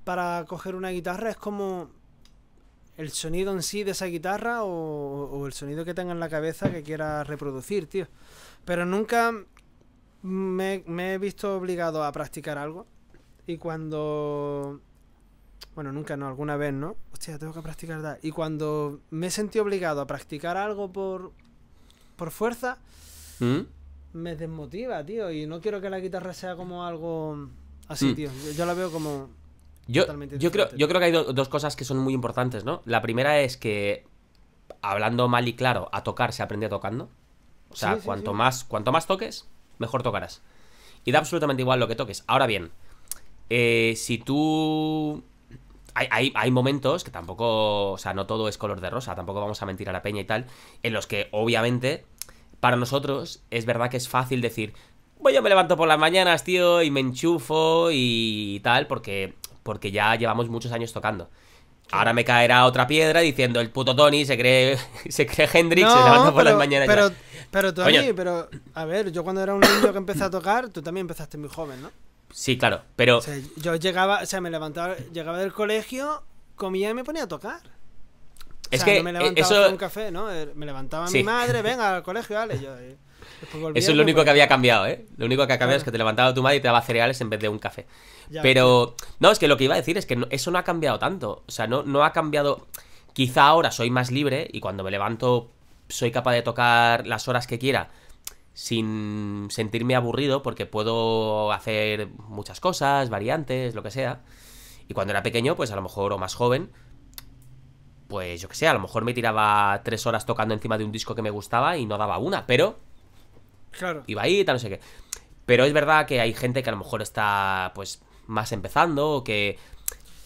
para coger una guitarra es como el sonido en sí de esa guitarra o, el sonido que tenga en la cabeza que quiera reproducir, tío. Pero nunca me, he visto obligado a practicar algo. Y cuando. Bueno, nunca, no, alguna vez, ¿no? Hostia, tengo que practicar Y cuando me he sentido obligado a practicar algo por. por fuerza. ¿Mm? Me desmotiva, tío. Y no quiero que la guitarra sea como algo así, mm. tío. Yo, la veo como. Yo, yo, creo, yo creo que hay dos cosas que son muy importantes, ¿no? La primera es que, hablando mal y claro, a tocar se aprende tocando. O sea, cuanto, Más, cuanto más toques, mejor tocarás. Y da absolutamente igual lo que toques. Ahora bien, eh, si tú. Hay, momentos que tampoco. O sea, no todo es color de rosa, tampoco vamos a mentir a la peña y tal. En los que, obviamente, para nosotros es verdad que es fácil decir. Bueno, pues yo me levanto por las mañanas, tío, y me enchufo y tal, porque, porque ya llevamos muchos años tocando. Ahora me caerá otra piedra diciendo el puto Tony se cree, se cree Hendrix, se levanta por las mañanas. Pero, Tony, pero a ver, yo cuando era un niño que empecé a tocar, tú también empezaste muy joven, ¿no? Sí, claro, pero... O sea, yo llegaba, o sea, me levantaba, llegaba del colegio, comía y me ponía a tocar. Es que me e-, levantaba un café, ¿no? Er, me levantaba mi madre, venga al colegio, dale. Yo, eh, eso es lo único que había cambiado, ¿eh? Lo único que ha cambiado es que te levantaba tu madre y te daba cereales en vez de un café. pero, no, es que lo que iba a decir es que eso no ha cambiado tanto. O sea, no, no ha cambiado. Quizá ahora soy más libre y cuando me levanto soy capaz de tocar las horas que quiera sin sentirme aburrido porque puedo hacer muchas cosas, variantes, lo que sea. Y cuando era pequeño, pues a lo mejor, o más joven, pues yo que sé, a lo mejor me tiraba tres horas tocando encima de un disco que me gustaba y no daba una, pero... Claro. Iba ahí y tal, no sé qué. Pero es verdad que hay gente que a lo mejor está, pues, más empezando, o que...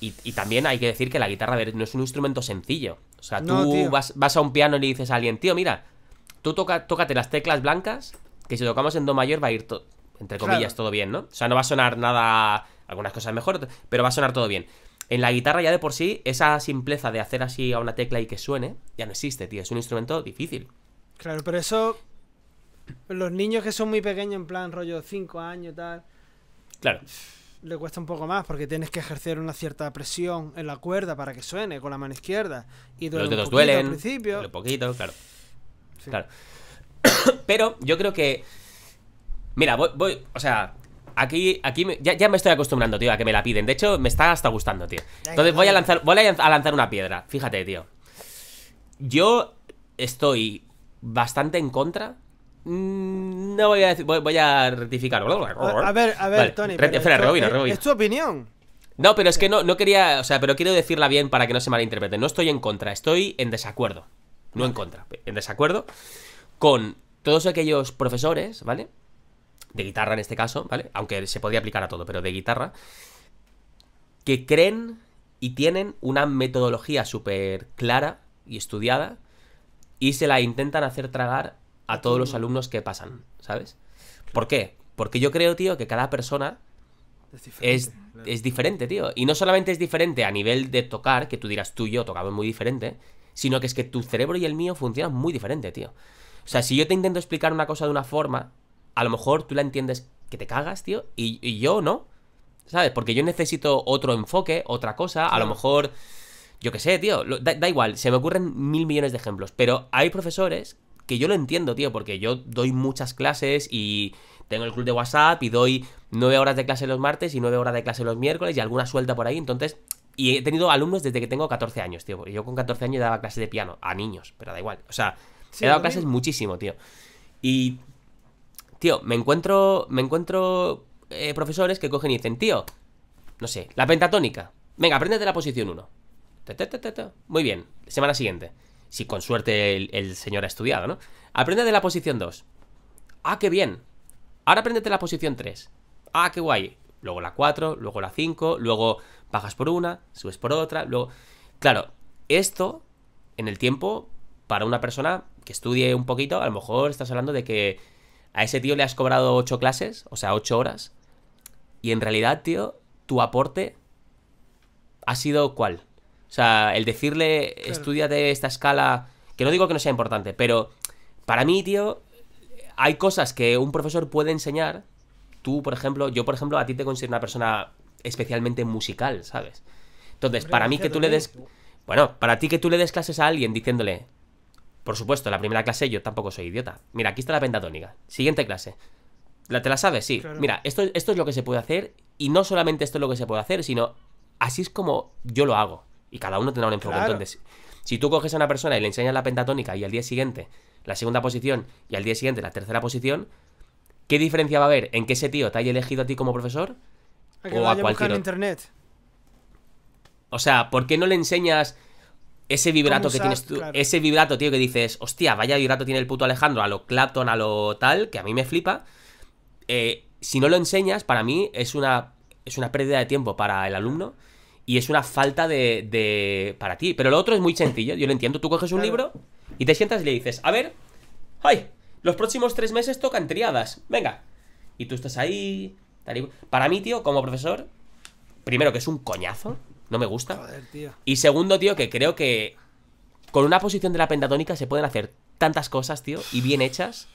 Y, también hay que decir que la guitarra, no es un instrumento sencillo. O sea, tú vas, vas a un piano y le dices a alguien, tío, mira, Tú toca, tócate las teclas blancas, que si tocamos en Do mayor va a ir, entre comillas, todo bien, ¿no? O sea, no va a sonar nada, algunas cosas mejor, pero va a sonar todo bien. En la guitarra ya de por sí, esa simpleza de hacer así a una tecla y que suene, ya no existe, tío. Es un instrumento difícil. Claro, pero eso... Los niños que son muy pequeños, en plan rollo 5 años, y tal... Claro. Le cuesta un poco más porque tienes que ejercer una cierta presión en la cuerda para que suene con la mano izquierda. Y duele Los duelen. Al principio. Un poquito, claro. Pero yo creo que. Mira, voy. voy o sea, aquí, aquí ya, me estoy acostumbrando, tío, a que me la piden. De hecho, me está hasta gustando, tío. Entonces voy a lanzar, voy a lanzar una piedra. Fíjate, tío. Yo estoy bastante en contra. Mm, no voy a decir, voy, a rectificar. A, ver, a ver, Tony. es, es tu opinión. No, pero es que no, no quería, o sea, pero quiero decirla bien para que no se malinterprete. No estoy en contra, estoy en desacuerdo no en contra, en desacuerdo con todos aquellos profesores, ¿vale? De guitarra en este caso, ¿vale? Aunque se podría aplicar a todo, pero de guitarra, que creen y tienen una metodología súper clara y estudiada y se la intentan hacer tragar a todos los mm. alumnos que pasan, ¿sabes? ¿Por qué? Porque yo creo, tío, que cada persona es diferente, es, diferente, tío. Y no solamente es diferente a nivel de tocar, que tú dirás tú y yo tocamos muy diferente, sino que es que tu cerebro y el mío funcionan muy diferente, tío. O sea, si yo te intento explicar una cosa de una forma, a lo mejor tú la entiendes que te cagas, tío, y, yo no. ¿Sabes? Porque yo necesito otro enfoque, otra cosa, a lo mejor, yo qué sé, tío, da, da igual, se me ocurren mil millones de ejemplos, pero hay profesores que yo lo entiendo, tío, porque yo doy muchas clases y tengo el club de WhatsApp y doy nueve horas de clase los martes y nueve horas de clase los miércoles y alguna suelta por ahí, entonces y he tenido alumnos desde que tengo 14 años, tío. yo con 14 años daba clases de piano a niños, pero da igual. O sea, he dado clases muchísimo, tío. Y, tío, me encuentro, me encuentro eh, profesores que cogen y dicen, tío, no sé, la pentatónica. Venga, aprende la posición 1. Muy bien, semana siguiente. Si con suerte el, señor ha estudiado, ¿no? Aprende de la posición 2. Ah, qué bien. Ahora aprendete la posición 3. Ah, qué guay. Luego la 4, luego la 5, luego bajas por una, subes por otra, luego... Claro, esto en el tiempo, para una persona que estudie un poquito, a lo mejor estás hablando de que a ese tío le has cobrado ocho clases, o sea, ocho horas, y en realidad, tío, tu aporte ha sido cuál. O sea, el decirle, estudia de esta escala, que no digo que no sea importante, pero para mí, tío, hay cosas que un profesor puede enseñar. Tú, por ejemplo, yo, por ejemplo, a ti te considero una persona especialmente musical, ¿sabes? Entonces, para mí que tú le des... Bueno, para ti que tú le des clases a alguien diciéndole, por supuesto, la primera clase yo tampoco soy idiota. Mira, aquí está la pentatónica. Siguiente clase. ¿La, ¿Te la sabes? Sí. Mira, esto, esto es lo que se puede hacer y no solamente esto es lo que se puede hacer, sino así es como yo lo hago. Y cada uno tendrá un enfoque. Entonces, si tú coges a una persona y le enseñas la pentatónica y al día siguiente la segunda posición y al día siguiente la tercera posición, ¿qué diferencia va a haber en que ese tío te haya elegido a ti como profesor o a cualquier internet. O sea, ¿por qué no le enseñas ese vibrato que tienes tú? Ese vibrato, tío, que dices, hostia, vaya vibrato tiene el puto Alejandro, a lo Clapton, a lo tal, que a mí me flipa. Eh, si no lo enseñas, para mí es una, es una pérdida de tiempo para el alumno y es una falta de, para ti. Pero lo otro es muy sencillo, yo lo entiendo. Tú coges un libro y te sientas y le dices, a ver, ay, los próximos tres meses tocan triadas, venga. Y tú estás ahí, para mí, tío, como profesor, primero que es un coñazo, no me gusta. tío. Y segundo, tío, que creo que con una posición de la pentatónica se pueden hacer tantas cosas, tío, y bien hechas.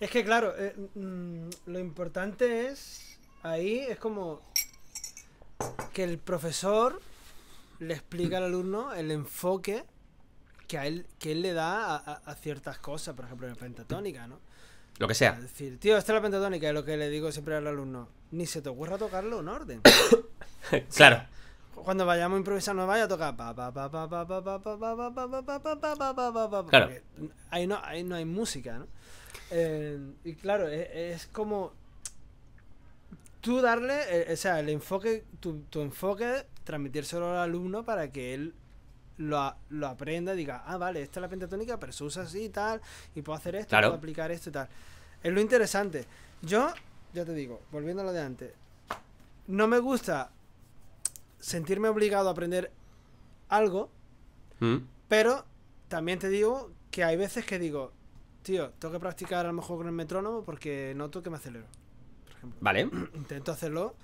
Es que, claro, eh, mm, lo importante es, ahí es como que el profesor le explica al alumno el enfoque que, a él, que él le da a, ciertas cosas, por ejemplo, en la pentatónica, ¿no? Lo que sea. Es decir, tío, esta es la pentatónica, es lo que le digo siempre al alumno. Ni se te ocurra tocarlo en orden. claro. Cuando vayamos a improvisar, no vaya a tocar. Claro. Ahí no, ahí no hay música, ¿no? y claro, es, como. Tú darle, o sea, el enfoque, tu, tu enfoque, transmitírselo al alumno para que él lo, aprenda diga, ah, vale, esta es la pentatónica, pero se usa así y tal, y puedo hacer esto, puedo aplicar esto y tal. Es lo interesante. Yo, ya te digo, volviendo a lo de antes, no me gusta sentirme obligado a aprender algo, mm. pero también te digo que hay veces que digo, tío, tengo que practicar a lo mejor con el metrónomo porque noto que me acelero. Vale. Intento hacerlo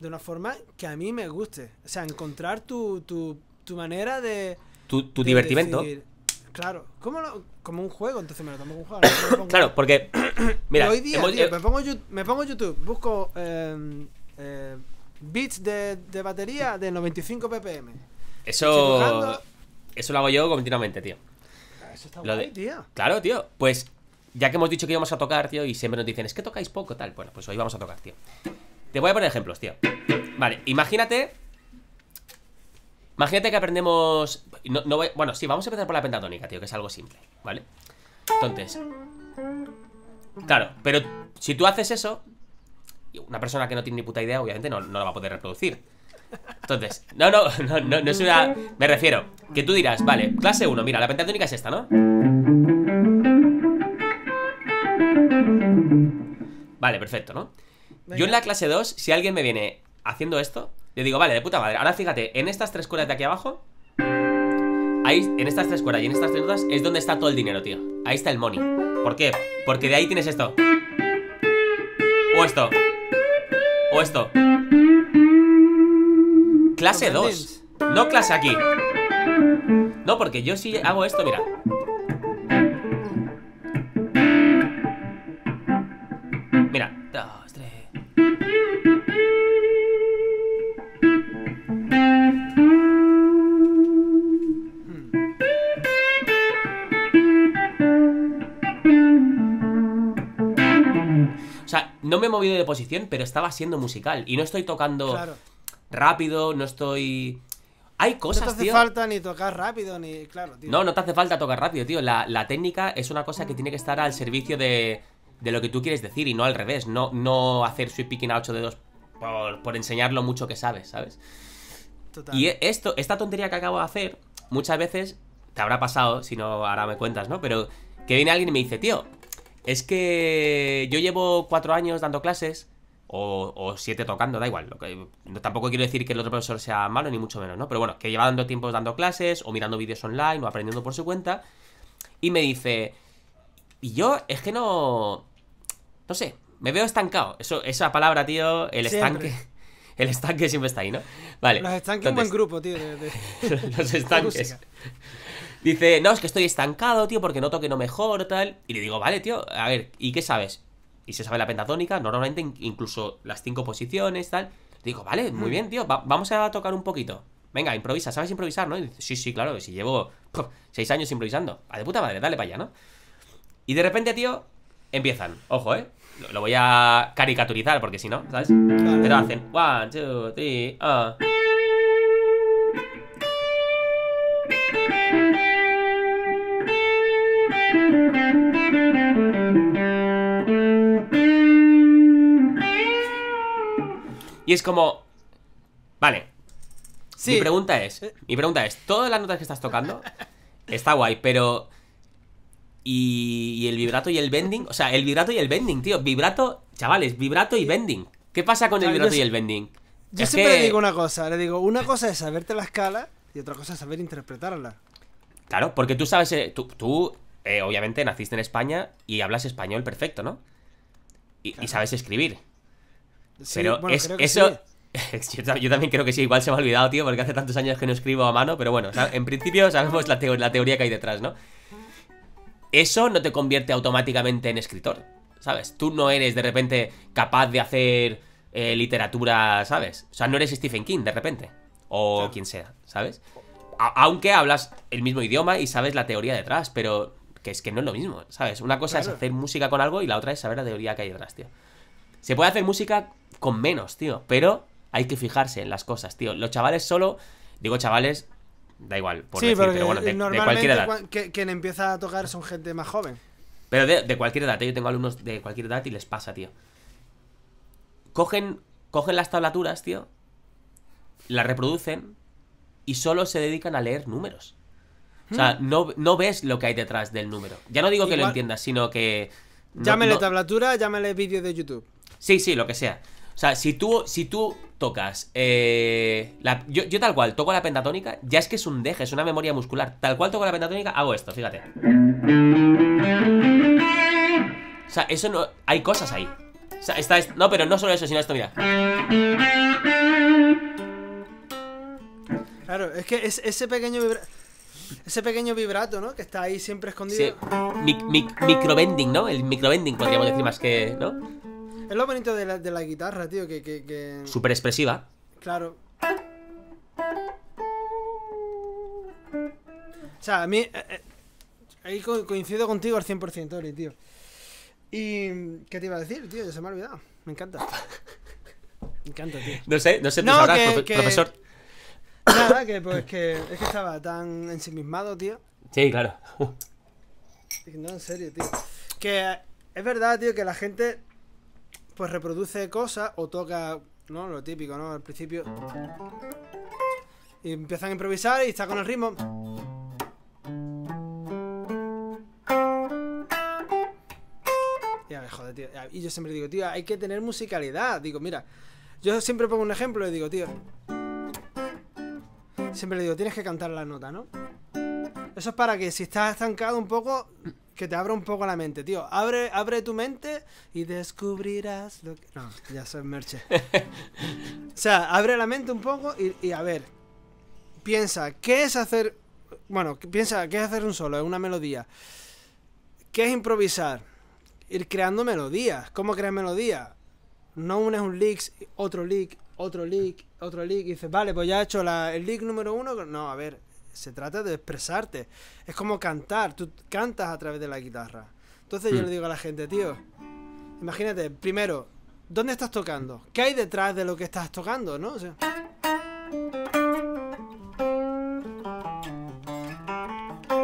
de una forma que a mí me guste. O sea, encontrar tu, tu manera de. Tu, divertimento. claro, ¿cómo como un juego, entonces me lo tomo como un claro, porque. mira, hoy día, me, pongo, me, YouTube, busco eh, beats de, batería de 95 ppm. Eso. eso lo hago yo continuamente, tío. Ah, eso está guay, tío. Claro, tío. Pues ya que hemos dicho que íbamos a tocar, tío, y siempre nos dicen, es que tocáis poco, tal. Bueno, pues hoy vamos a tocar, tío. Te voy a poner ejemplos, tío. Vale, imagínate Imagínate que aprendemos... Bueno, sí, vamos a empezar por la pentatónica, tío, que es algo simple, ¿vale? Entonces... Claro, pero si tú haces eso... Una persona que no tiene ni puta idea, obviamente, no, no la va a poder reproducir. Entonces, no, no, no, no, es una... Me refiero, que tú dirás, vale, clase 1, mira, la pentatónica es esta, ¿no? Vale, perfecto, ¿no? Yo en la clase 2, si alguien me viene haciendo esto, yo digo, vale, de puta madre. Ahora fíjate, en estas tres cuerdas de aquí abajo, ahí, en estas tres cuerdas y en estas tres cuerdas es donde está todo el dinero, tío. Ahí está el money. ¿Por qué? Porque de ahí tienes esto. O esto. O esto. Clase 2. No clase aquí. No, porque yo sí hago esto, mira. no me he movido de posición, pero estaba siendo musical. Y no estoy tocando rápido, no estoy. Hay cosas, tío. No te hace falta ni tocar rápido, ni. Claro, No, no te hace falta tocar rápido, tío. La, técnica es una cosa que tiene que estar al servicio de, de, lo que tú quieres decir y no al revés. No, no hacer sweep picking a 8 dedos por, por enseñar lo mucho que sabes, ¿sabes? Y esto, esta tontería que acabo de hacer, muchas veces te habrá pasado, si no ahora me cuentas, ¿no? Pero que viene alguien y me dice, tío, es que yo llevo cuatro años dando clases, o, siete tocando, da igual. Lo que, tampoco quiero decir que el otro profesor sea malo, ni mucho menos, ¿no? Pero bueno, que lleva dando tiempos dando clases, o mirando vídeos online, o aprendiendo por su cuenta. Y me dice. Y yo, es que no. No sé, me veo estancado. Eso, esa palabra, tío, el estanque. El estanque siempre está ahí, ¿no? Vale. Los estanques buen grupo, tío. los estanques. Dice, no, es que estoy estancado, tío, porque noto que no mejor, tal. Y le digo, vale, tío, a ver, ¿y qué sabes? Y se sabe la pentatónica, normalmente incluso las cinco posiciones, tal. Le digo, vale, muy mm. bien, tío, vamos a tocar un poquito. Venga, improvisa, ¿sabes improvisar, no? Y dice, sí, sí, claro, si llevo seis años improvisando. A ah, de puta madre, dale para allá, ¿no? Y de repente, tío, empiezan. Ojo, ¿eh? Lo, voy a caricaturizar porque si no, ¿sabes? Pero hacen, one, two, three, ah. Y es como... Vale. Mi pregunta es, eh. mi pregunta es, todas las notas que estás tocando está guay, pero y, el vibrato y el bending, o sea, el vibrato y el bending, tío, vibrato, chavales, vibrato y bending. ¿Qué pasa con el vibrato y el bending? Yo siempre le digo una cosa, le digo, una cosa es saberte la escala y otra cosa es saber interpretarla. Claro, porque tú sabes, eh, tú, eh, obviamente naciste en España y hablas español perfecto, ¿no? y sabes escribir pero eso. yo también creo que sí, igual se me ha olvidado, tío, porque hace tantos años que no escribo a mano, pero bueno, en principio sabemos la, teoría que hay detrás, ¿no? Eso no te convierte automáticamente en escritor, ¿sabes? Tú no eres de repente capaz de hacer eh, literatura, ¿sabes? O sea, no eres Stephen King de repente, o quien sea, ¿sabes? aunque hablas el mismo idioma y sabes la teoría detrás, pero que es que no es lo mismo, ¿sabes? Una cosa es hacer música con algo y la otra es saber la teoría que hay detrás, tío. Se puede hacer música con menos, tío. Pero hay que fijarse en las cosas, tío. Los chavales solo, digo chavales, da igual, por decir, pero bueno, de, cualquier edad. Quien, empieza a tocar son gente más joven. Pero de, cualquier edad, eh. yo tengo alumnos de cualquier edad y les pasa, tío. Cogen, cogen las tablaturas, tío, las reproducen y solo se dedican a leer números. O sea, hmm. no, ves lo que hay detrás del número. Ya no digo que lo entiendas, sino que. llámele tablatura, llámele vídeo de YouTube. Sí, sí, lo que sea. O sea, si tú, si tú tocas. Eh, yo, tal cual toco la pentatónica, ya es que es un deje, es una memoria muscular. Tal cual toco la pentatónica, hago esto, fíjate. O sea, eso no. Hay cosas ahí. O sea, está. No, pero no solo eso, sino esto, mira. Claro, es que es, ese pequeño Ese pequeño vibrato, ¿no? Que está ahí siempre escondido. Sí. microbending, ¿no? El microbending podríamos decir más que. ¿No? Es lo bonito de la, guitarra, tío, que... que, Súper expresiva. Claro. O sea, a mí... Eh, eh, ahí coincido contigo al 100%, Ori, tío. ¿Y qué te iba a decir, tío? Ya se me ha olvidado. Me encanta. Me encanta, tío. No sé, no sé, tú pues no, sabrás, que... profesor. Nada, que pues que es que estaba tan ensimismado, tío. Sí, claro. No, en serio, tío. Que es verdad, tío, que la gente pues reproduce cosas o toca, ¿no? Lo típico, ¿no? Al principio... Y empiezan a improvisar y está con el ritmo. Ya, tío. Y yo siempre digo, tío, hay que tener musicalidad. Digo, mira, yo siempre pongo un ejemplo y digo, tío. Siempre le digo, tienes que cantar la nota, ¿no? Eso es para que si estás estancado un poco, que te abra un poco la mente, tío. Abre, abre tu mente y descubrirás lo que. No, ya soy merche. o sea, abre la mente un poco y, a ver. Piensa, ¿qué es hacer. Bueno, piensa, ¿qué es hacer un solo? Es una melodía. ¿Qué es improvisar? Ir creando melodías. ¿Cómo creas melodía? No unes un leak, otro leak, otro leak, otro leak, y dices, vale, pues ya he hecho el leak número uno. No, a ver, se trata de expresarte. Es como cantar, tú cantas a través de la guitarra. Entonces yo hmm. le digo a la gente, tío, imagínate, primero, ¿dónde estás tocando? ¿Qué hay detrás de lo que estás tocando, no?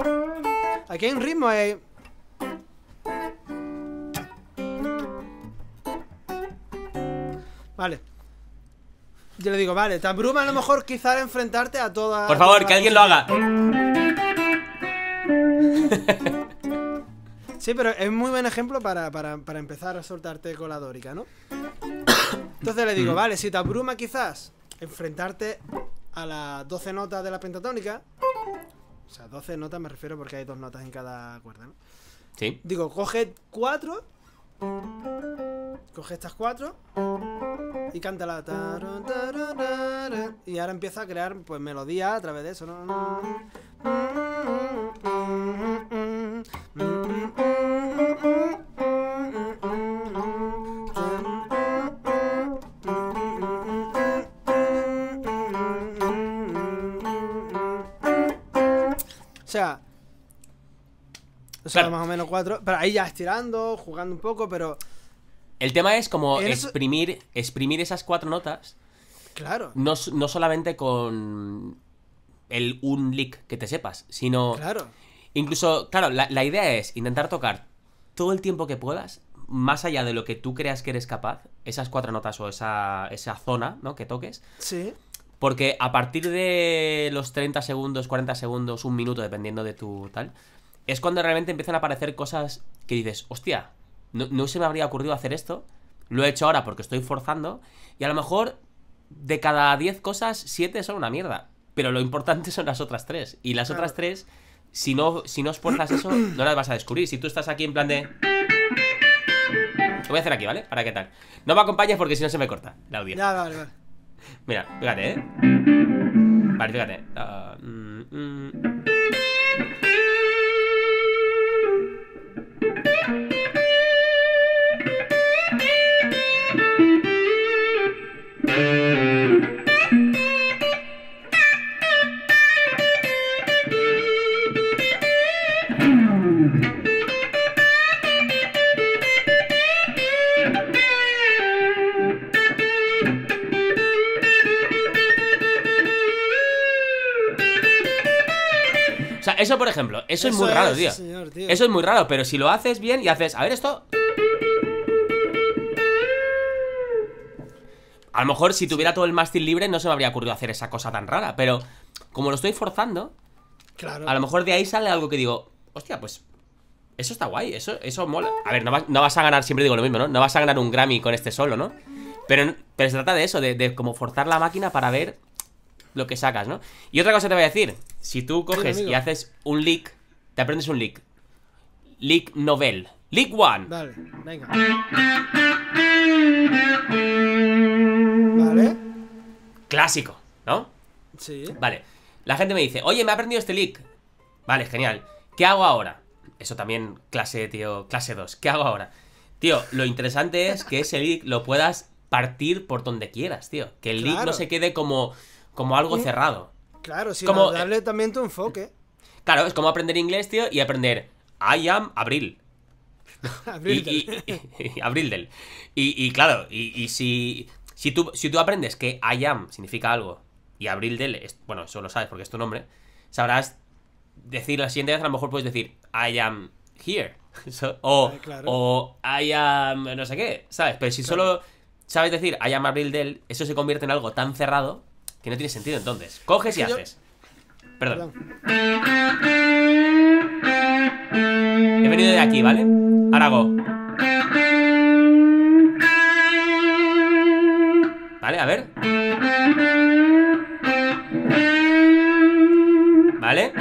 O aquí hay un ritmo, hay... Vale. Yo le digo, vale, te abruma a lo mejor quizás enfrentarte a todas... Por favor, que alguien lo haga. sí, pero es muy buen ejemplo para, empezar a soltarte con la dórica, ¿no? Entonces le digo, mm. vale, si te abruma quizás enfrentarte a las 12 notas de la pentatónica. O sea, 12 notas me refiero porque hay dos notas en cada cuerda, ¿no? Sí. Digo, coge cuatro Coge estas cuatro y cántala. Y ahora empieza a crear pues melodía a través de eso. O sea, o sea, más o menos cuatro. Pero ahí ya estirando, jugando un poco, pero. El tema es como exprimir, exprimir esas cuatro notas. Claro. No, solamente con el un lick que te sepas, sino. Claro. Incluso, claro, la, idea es intentar tocar todo el tiempo que puedas, más allá de lo que tú creas que eres capaz, esas cuatro notas o esa, esa zona, ¿no? Que toques. Sí. Porque a partir de los 30 segundos, 40 segundos, un minuto, dependiendo de tu tal, es cuando realmente empiezan a aparecer cosas que dices, hostia, no, no, se me habría ocurrido hacer esto, lo he hecho ahora porque estoy forzando, y a lo mejor de cada 10 cosas, 7 son una mierda, pero lo importante son las otras 3, y las otras 3, si no, si no esfuerzas eso, no las vas a descubrir, si tú estás aquí en plan de... Lo voy a hacer aquí, ¿vale? ¿Para qué tal? No me acompañes porque si no se me corta La audio. Ya, vale, vale. Mira, fíjate, ¿eh? Vale, fíjate. Uh, por ejemplo, eso, es muy raro, tío. Eso es muy raro, pero si lo haces bien y haces. A ver, esto. A lo mejor si tuviera todo el mástil libre no se me habría ocurrido hacer esa cosa tan rara, pero como lo estoy forzando, a lo mejor de ahí sale algo que digo, hostia, pues eso está guay, eso, eso mola. A ver, no, vas, a ganar, siempre digo lo mismo, ¿no? No vas a ganar un Grammy con este solo, ¿no? Pero, pero se trata de eso, de, de como forzar la máquina para ver lo que sacas, ¿no? Y otra cosa te voy a decir, si tú coges y haces un leak, te aprendes un leak. Leak novel. Leak one. venga. Vale. Clásico, ¿no? Sí. Vale. La gente me dice, oye, me ha aprendido este leak. Vale, genial. ¿Qué hago ahora? Eso también, clase, tío, clase 2. ¿Qué hago ahora? Tío, lo interesante es que ese leak lo puedas partir por donde quieras, tío. Que el lick leak no se quede como como algo cerrado. Claro, sí, como darle también tu enfoque. Claro, es como aprender inglés, tío, y aprender I am Abril. abril, del. Y, Y, claro, y, si, si, tú, si tú aprendes que I am significa algo y Abril del, bueno, eso lo sabes porque es tu nombre, sabrás decir la siguiente vez, a lo mejor puedes decir I am here. Ah, o, I am no sé qué, ¿sabes? Pero si solo sabes decir I am Abril del, eso se convierte en algo tan cerrado que no tiene sentido entonces. Coges y haces. Perdón. He venido de aquí, ¿vale? Ahora hago. Vale, a ver. Vale.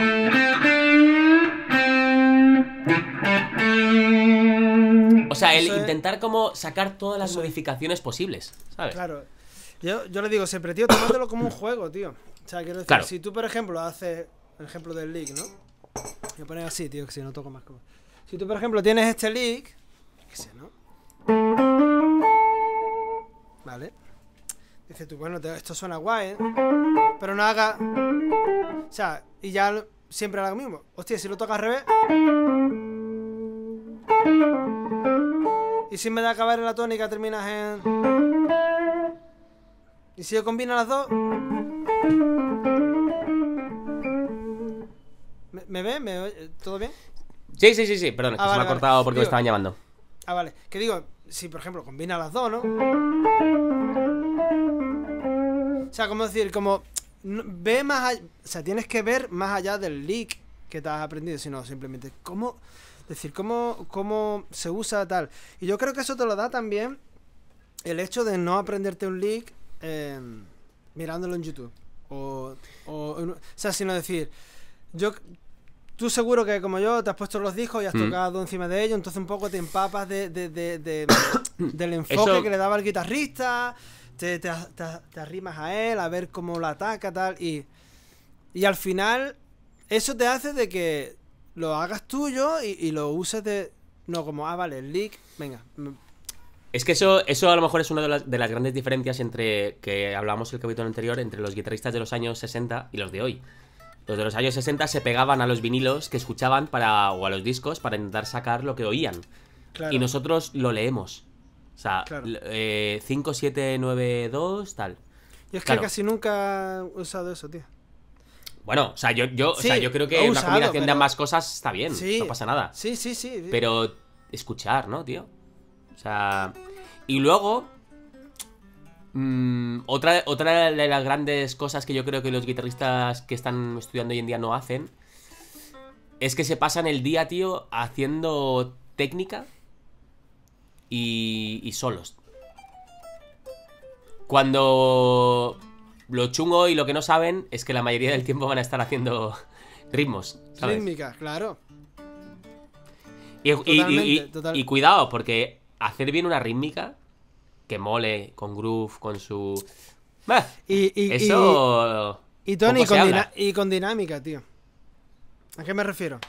O sea, el intentar como sacar todas las modificaciones posibles, ¿sabes? Claro. Yo, le digo siempre, tío, tómatelo como un juego, tío. O sea, quiero decir, si tú, por ejemplo, haces el ejemplo del leak, ¿no? Voy a poner así, tío, que si no toco más. Como... Si tú, por ejemplo, tienes este leak, qué sé, ¿no? Vale. Dices tú, bueno, esto suena guay, ¿eh? Pero no haga... O sea, y ya siempre haga lo mismo. Hostia, si lo tocas al revés... Y si me da a acabar en la tónica terminas en... ¿Y si yo combino las dos? ¿Me, ve? ¿Todo bien? Sí, sí, sí, sí. Perdón, ah, se me ha cortado porque me estaban llamando. Ah, vale. Que digo, si por ejemplo combina las dos, ¿no? O sea, como decir, como ve más allá, o sea, tienes que ver más allá del leak que te has aprendido, sino simplemente cómo decir cómo cómo se usa tal. Y yo creo que eso te lo da también el hecho de no aprenderte un leak Em, mirándolo en YouTube. O, o, o, sea, sino decir, yo, tú seguro que como yo te has puesto los discos y has mm. tocado encima de ellos, entonces un poco te empapas de, del enfoque que le daba el guitarrista, te, te, arrimas a él, a ver cómo lo ataca, tal, y... Y al final, eso te hace de que lo hagas tuyo y, lo uses de. No, como, ah, vale, el leak, venga, es que eso, eso a lo mejor es una de las, grandes diferencias entre que hablábamos el capítulo anterior, entre los guitarristas de los años 60 y los de hoy. Los de los años 60 se pegaban a los vinilos que escuchaban para, o a los discos para intentar sacar lo que oían. Y nosotros lo leemos. O sea, 5792, eh, tal. Y es que casi nunca he usado eso, tío. Bueno, o sea, yo, yo, yo creo que una combinación de ambas cosas está bien. no pasa nada. Sí, sí, sí. Pero escuchar, ¿no, tío? O sea, y luego, mm, otra, otra de las grandes cosas que yo creo que los guitarristas que están estudiando hoy en día no hacen, es que se pasan el día, tío, haciendo técnica y, solos. Cuando lo chungo y lo que no saben es que la mayoría del tiempo van a estar haciendo ritmos. Rítmica, claro. y, cuidado, porque hacer bien una rítmica que mole con groove, con su. y, eso. Y, con dinámica, tío. ¿A qué me refiero?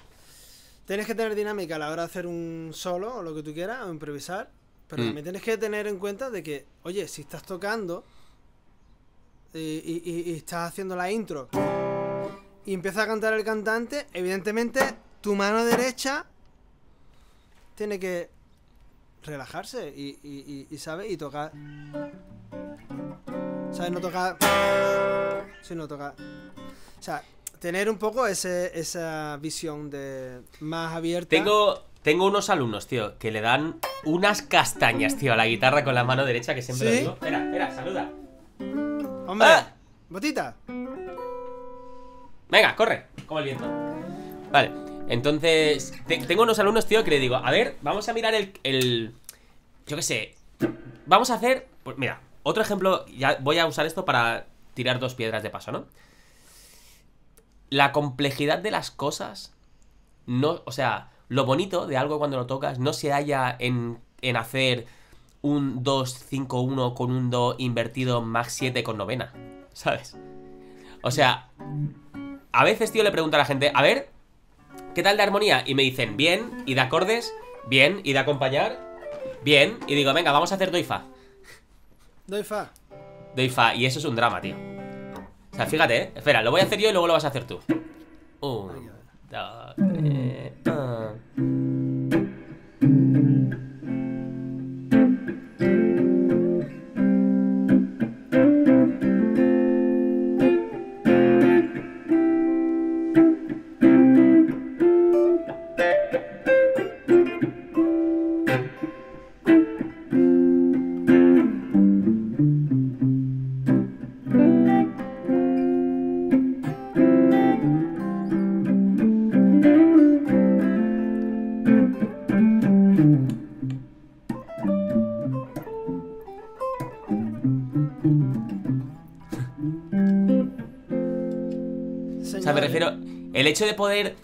Tienes que tener dinámica a la hora de hacer un solo o lo que tú quieras, o improvisar. Pero mm. también tienes que tener en cuenta de que, oye, si estás tocando y, estás haciendo la intro y empieza a cantar el cantante, evidentemente tu mano derecha tiene que relajarse y, y, y, y ¿sabes? Y tocar... ¿Sabes? No tocar... no tocar... O sea, tener un poco ese, esa visión de más abierta. Tengo, tengo unos alumnos, tío, que le dan unas castañas, tío, a la guitarra con la mano derecha, que siempre lo digo. Espera, espera, saluda. Hombre, ¡Ah! botita. Venga, corre, como el viento. Vale. Entonces, tengo unos alumnos, tío, que le digo, a ver, vamos a mirar el... yo qué sé. Vamos a hacer... Pues mira, otro ejemplo, ya voy a usar esto para tirar dos piedras de paso, ¿no? La complejidad de las cosas, no, o sea, lo bonito de algo cuando lo tocas no se halla en, en hacer un 2-5-1 con un do invertido más 7 con novena, ¿sabes? O sea, a veces, tío, le pregunto a la gente, a ver, ¿qué tal de armonía? Y me dicen, bien, y de acordes, bien, y de acompañar, bien. Y digo, venga, vamos a hacer doy fa. Doy fa. Doy fa, y eso es un drama, tío. O sea, fíjate, ¿eh? Espera, lo voy a hacer yo y luego lo vas a hacer tú. Un, hecho de poder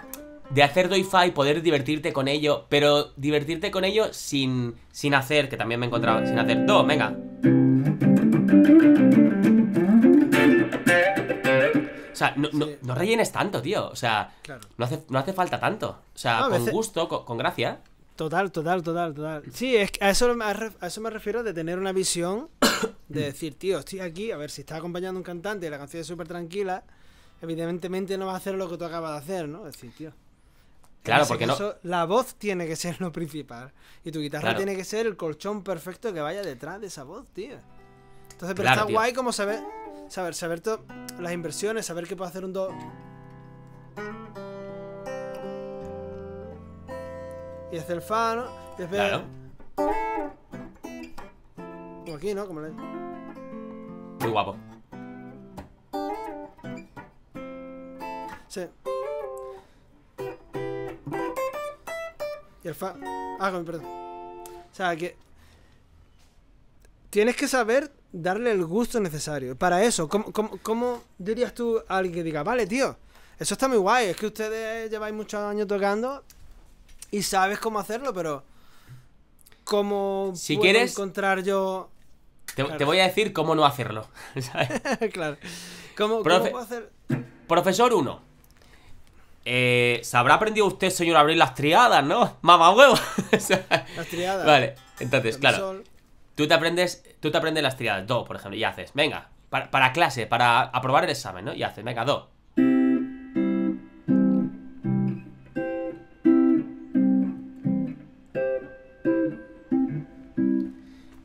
de hacer y poder divertirte con ello, pero divertirte con ello sin, sin hacer, que también me he encontrado, sin hacer do, venga. O sea, no, no, no rellenes tanto, tío. O sea, no, hace, no hace falta tanto. O sea, con gusto, con, gracia. Total, total, total, total. Sí, es a eso, a eso me refiero de tener una visión, de decir, tío, estoy aquí, a ver si está acompañando un cantante y la canción es súper tranquila evidentemente no va a hacer lo que tú acabas de hacer, ¿no? Es decir, tío. Claro, porque no. La voz tiene que ser lo principal. Y tu guitarra tiene que ser el colchón perfecto que vaya detrás de esa voz, tío. Entonces, pero está guay como saber. Saber, saber las inversiones, saber que puedo hacer un do. Y hacer el fa, ¿no? Y después... Claro. Como aquí, ¿no? Como le Muy guapo. Y el Ah, perdón. O sea, que. Tienes que saber darle el gusto necesario. Para eso, ¿cómo, dirías tú a alguien que diga, vale, tío, eso está muy guay, es que ustedes lleváis muchos años tocando y sabes cómo hacerlo, pero. ¿Cómo si puedo quieres, encontrar yo.? Te, voy a decir cómo no hacerlo. ¿sabes? claro. ¿Cómo, ¿cómo puedo hacer? Profesor 1. Eh, ¿Se habrá aprendido usted, señor, a abrir las triadas, no? ¡Mamá huevo! las triadas. Vale, entonces, claro. Tú te aprendes tú te aprendes las triadas, do, por ejemplo, y haces, venga, para, clase, para aprobar el examen, ¿no? Y haces, venga, dos.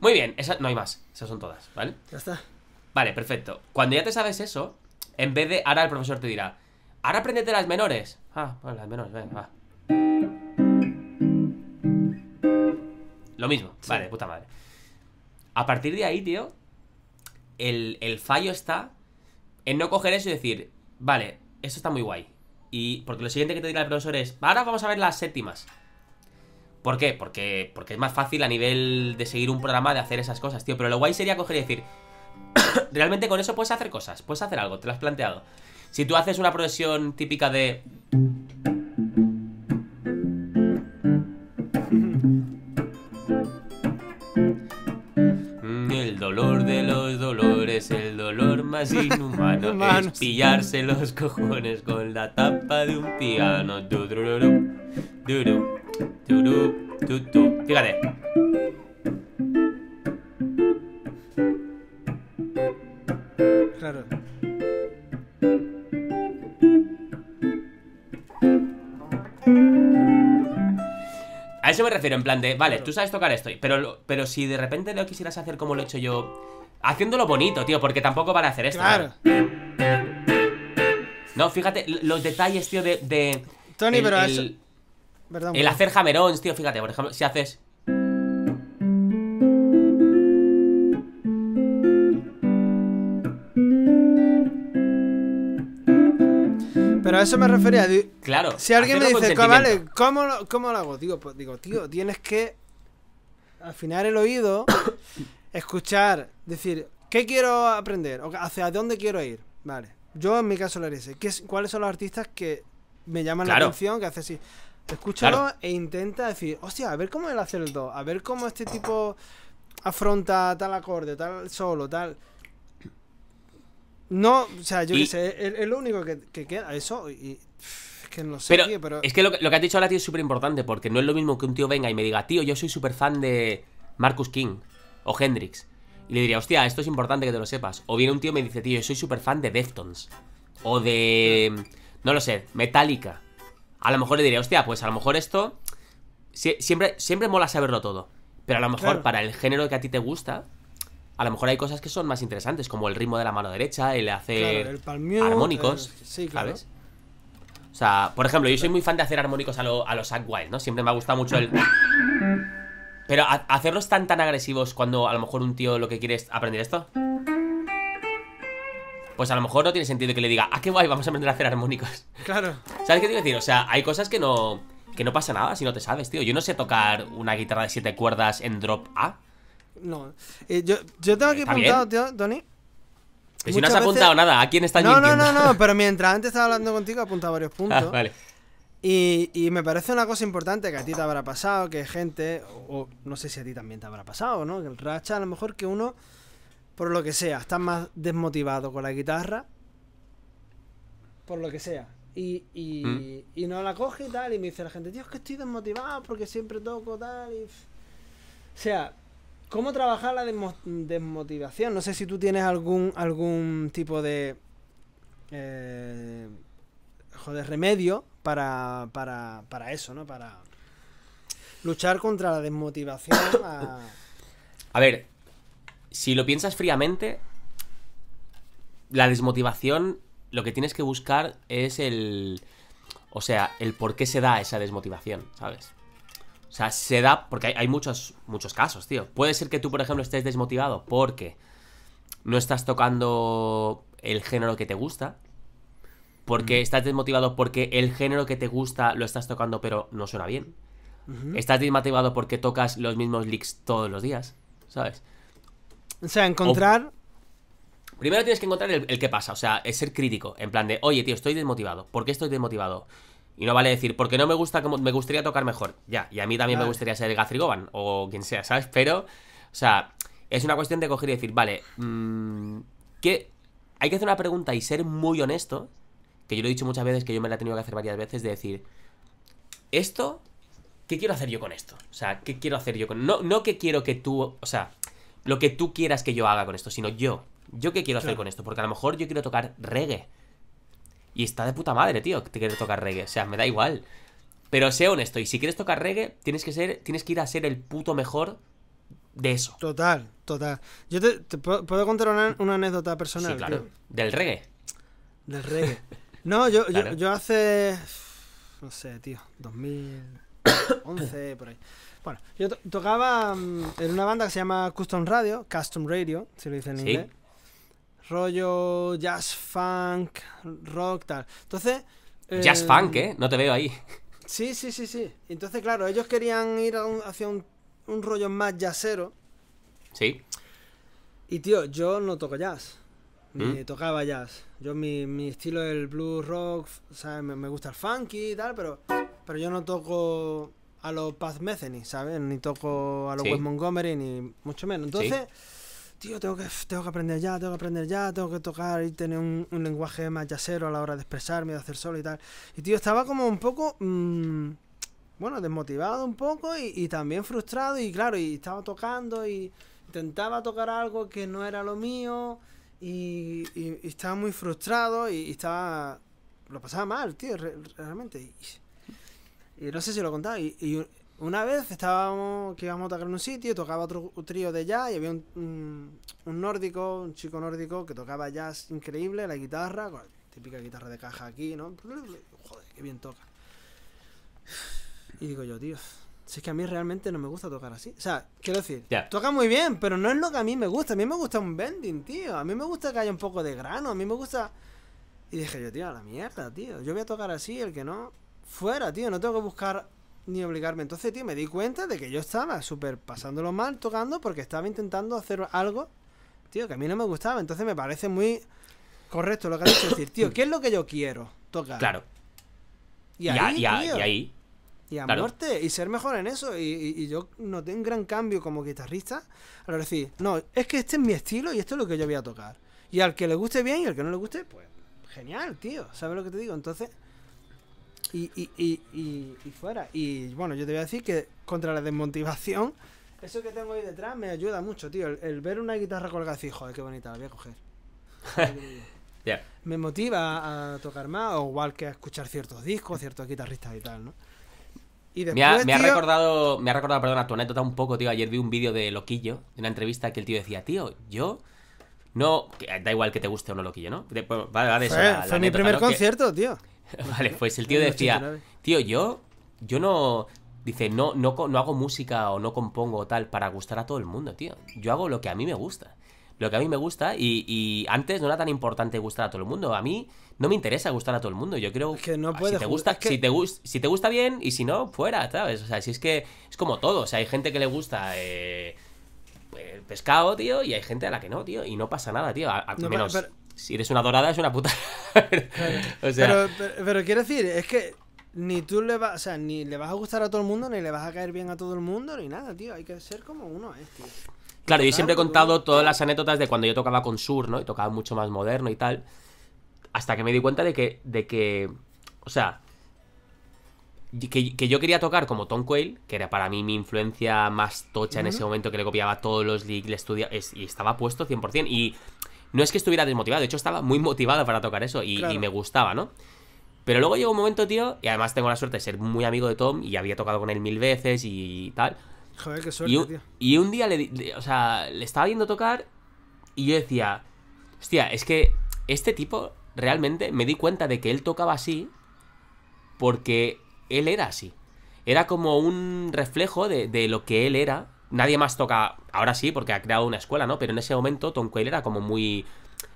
Muy bien, eso no hay más, esas son todas, ¿vale? Ya está. Vale, perfecto. Cuando ya te sabes eso, en vez de ahora el profesor te dirá, Ahora aprendete las menores. Ah, bueno, las menores, venga, va. Lo mismo, vale, puta madre. A partir de ahí, tío, el, el, fallo está en no coger eso y decir, vale, esto está muy guay. Y porque lo siguiente que te dirá el profesor es, ahora vamos a ver las séptimas. ¿Por qué? Porque, porque es más fácil a nivel de seguir un programa de hacer esas cosas, tío. Pero lo guay sería coger y decir, realmente con eso puedes hacer cosas, puedes hacer algo, te lo has planteado. Si tú haces una progresión típica de... Mm, el dolor de los dolores, el dolor más inhumano es pillarse los cojones con la tapa de un piano. Fíjate. eso me refiero, en plan de, vale, tú sabes tocar esto, pero, pero si de repente no quisieras hacer como lo he hecho yo, haciéndolo bonito, tío, porque tampoco van a hacer esto. Claro. No, fíjate, los detalles, tío, de. Tony, pero el, el hacer jamerones, tío, fíjate, por ejemplo, si haces. eso me refería. Mm, claro. Si alguien me dice, vale, ¿cómo, lo, hago? Digo, pues, digo, tío, tienes que afinar el oído, escuchar, decir, ¿qué quiero aprender? O ¿Hacia dónde quiero ir? Vale. Yo en mi caso lo haré ese. ¿Cuáles son los artistas que me llaman la atención? Que hace así. Escúchalo e intenta decir, hostia, a ver cómo él hace el do, a ver cómo este tipo afronta tal acorde, tal solo, tal. No, o sea, yo qué sé, es, lo único que, queda, eso, y que no sé, Es que lo, que has dicho ahora, tío, es súper importante, porque no es lo mismo que un tío venga y me diga, tío, yo soy súper fan de Marcus King o Hendrix. Y le diría, hostia, esto es importante que te lo sepas. O viene un tío y me dice, tío, yo soy súper fan de Deftones. O de... No lo sé, Metallica. A lo mejor le diría, hostia, pues a lo mejor esto... siempre, siempre mola saberlo todo. Pero a lo mejor para el género que a ti te gusta, a lo mejor hay cosas que son más interesantes, como el ritmo de la mano derecha, el hacer eh, armónicos, Sí, claro. ¿sabes? O sea, por ejemplo, yo soy muy fan de hacer armónicos a, los ac Wild, ¿no? Siempre me ha gustado mucho el... Pero hacerlos tan tan agresivos cuando a lo mejor un tío lo que quiere es aprender esto... Pues a lo mejor no tiene sentido que le diga, ah, qué guay, vamos a aprender a hacer armónicos. Claro. ¿Sabes qué te quiero decir? O sea, hay cosas que no... Que no pasa nada si no te sabes, tío. Yo no sé tocar una guitarra de siete cuerdas en drop A. No. Eh, yo, tengo aquí apuntado, tío, Tony. si no has apuntado nada, ¿a quién está no, mintiendo? No, no, no, pero mientras antes estaba hablando contigo, he apuntado varios ah, puntos. vale. Y, me parece una cosa importante que a ti te habrá pasado, que gente, o, no sé si a ti también te habrá pasado, ¿no? Que el racha, a lo mejor que uno, por lo que sea, está más desmotivado con la guitarra, por lo que sea. Y, mm. no la coge y tal, y me dice la gente, Dios, que estoy desmotivado porque siempre toco tal. Y... O sea, ¿Cómo trabajar la desmotivación? No sé si tú tienes algún, algún tipo de... Eh, joder, remedio para, para, para eso, ¿no? Para luchar contra la desmotivación. A... a... ver, si lo piensas fríamente, la desmotivación, lo que tienes que buscar es el... O sea, el por qué se da esa desmotivación, ¿sabes? O sea, se da porque hay, muchos, muchos casos, tío. Puede ser que tú, por ejemplo, estés desmotivado porque no estás tocando el género que te gusta. Porque mm. estás desmotivado porque el género que te gusta lo estás tocando pero no suena bien. Estás desmotivado porque tocas los mismos leaks todos los días, ¿sabes? O sea, encontrar... Primero tienes que encontrar el, el que pasa, o sea, es ser crítico, en plan de, oye, tío, estoy desmotivado. ¿Por qué estoy desmotivado? Y no vale decir, porque no me gusta como me gustaría tocar mejor. Ya, y a mí también me gustaría ser Govan o quien sea, ¿sabes? Pero, o sea, es una cuestión de coger y decir, vale, mmm, que hay que hacer una pregunta y ser muy honesto, que yo lo he dicho muchas veces, que yo me la he tenido que hacer varias veces, de decir, esto, ¿qué quiero hacer yo con esto? O sea, ¿qué quiero hacer yo con... No, no que quiero que tú, o sea, lo que tú quieras que yo haga con esto, sino yo. ¿Yo qué quiero hacer con esto? Porque a lo mejor yo quiero tocar reggae y está de puta madre, tío, que te quiere tocar reggae. O sea, me da igual. Pero sé honesto, y si quieres tocar reggae, tienes que ser, tienes que ir a ser el puto mejor de eso. Total, total. Yo te, puedo contar una, anécdota personal. Sí, claro. Del reggae. Del reggae. No, yo, hace. No sé, tío. 2011, por ahí. Bueno, yo tocaba mm, en una banda que se llama Custom Radio, Custom Radio, si lo dicen en inglés rollo jazz funk, rock, tal. Entonces... jazz eh, funk, ¿eh? No te veo ahí. Sí, sí, sí, sí. Entonces, claro, ellos querían ir hacia un, rollo más jazzero. Sí. Y tío, yo no toco jazz. Ni mm. tocaba jazz. Yo mi, mi, estilo es el blues rock, ¿sabes? Me, gusta el funky y tal, pero, pero yo no toco a los Paz Metheny, ¿sabes? Ni toco a los Montgomery, ni mucho menos. Entonces tío, tengo que, tengo que aprender ya, tengo que aprender ya, tengo que tocar y tener un, lenguaje más yacero a la hora de expresarme, de hacer solo y tal. Y tío, estaba como un poco... Mm, bueno, desmotivado un poco y, también frustrado y claro, y estaba tocando y intentaba tocar algo que no era lo mío y, estaba muy frustrado y, estaba... Lo pasaba mal, tío, realmente. Y, no sé si lo contaba. y una vez estábamos que íbamos a tocar en un sitio, tocaba otro trío de jazz y había un, mm, nórdico, un chico nórdico que tocaba jazz increíble, la guitarra, típica guitarra de caja aquí, ¿no? Joder, qué bien toca. Y digo yo, tío, si es que a mí realmente no me gusta tocar así. O sea, quiero decir, toca muy bien, pero no es lo que a mí me gusta. A mí me gusta un bending, tío. A mí me gusta que haya un poco de grano. A mí me gusta. Y dije yo, tío, a la mierda, tío. Yo voy a tocar así, el que no. Fuera, tío. No tengo que buscar ni obligarme. Entonces, tío, me di cuenta de que yo estaba súper pasándolo mal tocando porque estaba intentando hacer algo, tío, que a mí no me gustaba. Entonces me parece muy correcto lo que has dicho. decir, tío, ¿qué es lo que yo quiero tocar? Claro. Y, ahí, y, y ahí. Y a muerte, y ser mejor en eso. Y, y, yo noté un gran cambio como guitarrista. ahora decir, no, es que este es mi estilo y esto es lo que yo voy a tocar. Y al que le guste bien y al que no le guste, pues genial, tío. ¿Sabes lo que te digo? Entonces, y, y, y, y, fuera. Y bueno, yo te voy a decir que contra la desmotivación, eso que tengo ahí detrás me ayuda mucho, tío. El, ver una guitarra colgada así, joder, qué bonita, la voy a coger. Me motiva a tocar más, o igual que a escuchar ciertos discos, ciertos guitarristas y tal, ¿no? Y después, me, ha, recordado, me ha recordado, perdona, tu anécdota un poco, tío. Ayer vi un vídeo de Loquillo, En una entrevista que el tío decía, tío, yo no, da igual que te guste o no Loquillo, ¿no? De, pues, vale, fue, mi primer concierto, tío. vale, pues el tío decía, tío, yo, yo no, dice, no, no, no hago música o no compongo tal para gustar a todo el mundo, tío. Yo hago lo que a mí me gusta. Lo que a mí me gusta y, antes no era tan importante gustar a todo el mundo. A mí no me interesa gustar a todo el mundo. Yo creo que no si te gusta, si, te gusta bien y si no, fuera, ¿sabes? O sea, si es que es como todo. O sea, hay gente que le gusta... Eh, el pescado, tío, y hay gente a la que no, tío, y no pasa nada, tío. A, menos si eres una dorada es una puta. pero, quiero decir, es que ni tú le vas, o sea, ni le vas a gustar a todo el mundo, ni le vas a caer bien a todo el mundo, ni nada, tío. Hay que ser como uno es, tío. Claro, yo siempre he contado todas las anécdotas de cuando yo tocaba con Sur, ¿no? Y tocaba mucho más moderno y tal. Hasta que me di cuenta de que. de que. O sea. Que, yo quería tocar como Tom Quayle, que era para mí mi influencia más tocha en ese momento, que le copiaba todos los leaks, le estudiaba. y estaba puesto 100%. Y no es que estuviera desmotivado, de hecho estaba muy motivado para tocar eso y, me gustaba, ¿no? Pero luego llegó un momento, tío, y además tengo la suerte de ser muy amigo de Tom y había tocado con él mil veces y tal. Joder, qué suerte, y un, tío. Y un día le, le, o sea, le estaba viendo tocar y yo decía, hostia, es que este tipo realmente me di cuenta de que él tocaba así porque él era así. Era como un reflejo de lo que él era nadie más toca, ahora sí, porque ha creado una escuela, ¿no? Pero en ese momento Tom Quail era como muy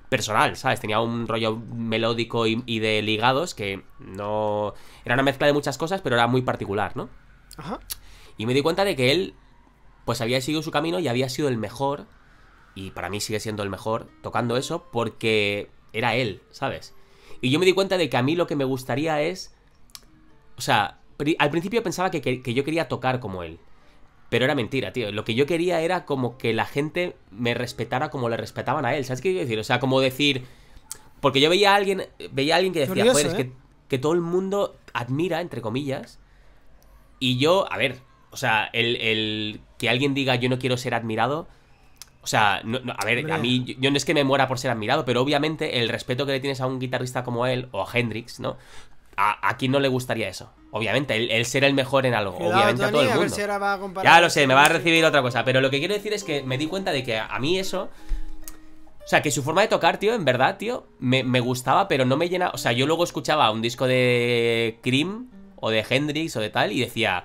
personal, ¿sabes? Tenía un rollo melódico y, de ligados que no... Era una mezcla de muchas cosas, pero era muy particular, ¿no? Ajá. Y me di cuenta de que él, pues había seguido su camino y había sido el mejor, y para mí sigue siendo el mejor, tocando eso, porque era él, ¿sabes? Y yo me di cuenta de que a mí lo que me gustaría es... O sea, al principio pensaba que yo quería tocar como él, pero era mentira, tío. Lo que yo quería era como que la gente me respetara como le respetaban a él. ¿Sabes qué quiero decir? O sea, como decir. Porque yo veía a alguien, veía a alguien que decía, joder, es ¿eh? que, todo el mundo admira, entre comillas. Y yo, a ver, o sea, el, que alguien diga yo no quiero ser admirado. O sea, no, a ver, a mí, yo, no es que me muera por ser admirado, pero obviamente el respeto que le tienes a un guitarrista como él, o a Hendrix, ¿no? a, quién no le gustaría eso. Obviamente, él ser el mejor en algo. obviamente a todo el mundo. ya lo sé, me va a recibir otra cosa. Pero lo que quiero decir es que me di cuenta de que a mí eso. O sea, que su forma de tocar, tío, en verdad, tío, me, gustaba, pero no me llena. O sea, yo luego escuchaba un disco de Cream o de Hendrix o de tal y decía.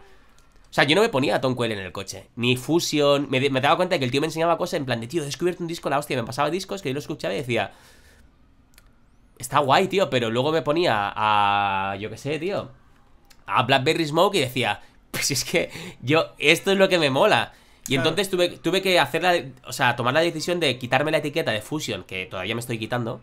O sea, yo no me ponía a Tom Quell en el coche, ni Fusion. Me, daba cuenta de que el tío me enseñaba cosas en plan de, tío, he descubierto un disco, la hostia, me pasaba discos que yo lo escuchaba y decía está guay, tío, pero luego me ponía a, yo qué sé, tío, a Blackberry Smoke y decía, pues es que yo, esto es lo que me mola. Y entonces tuve, tuve que hacer la, o sea, tomar la decisión de quitarme la etiqueta de Fusion, que todavía me estoy quitando,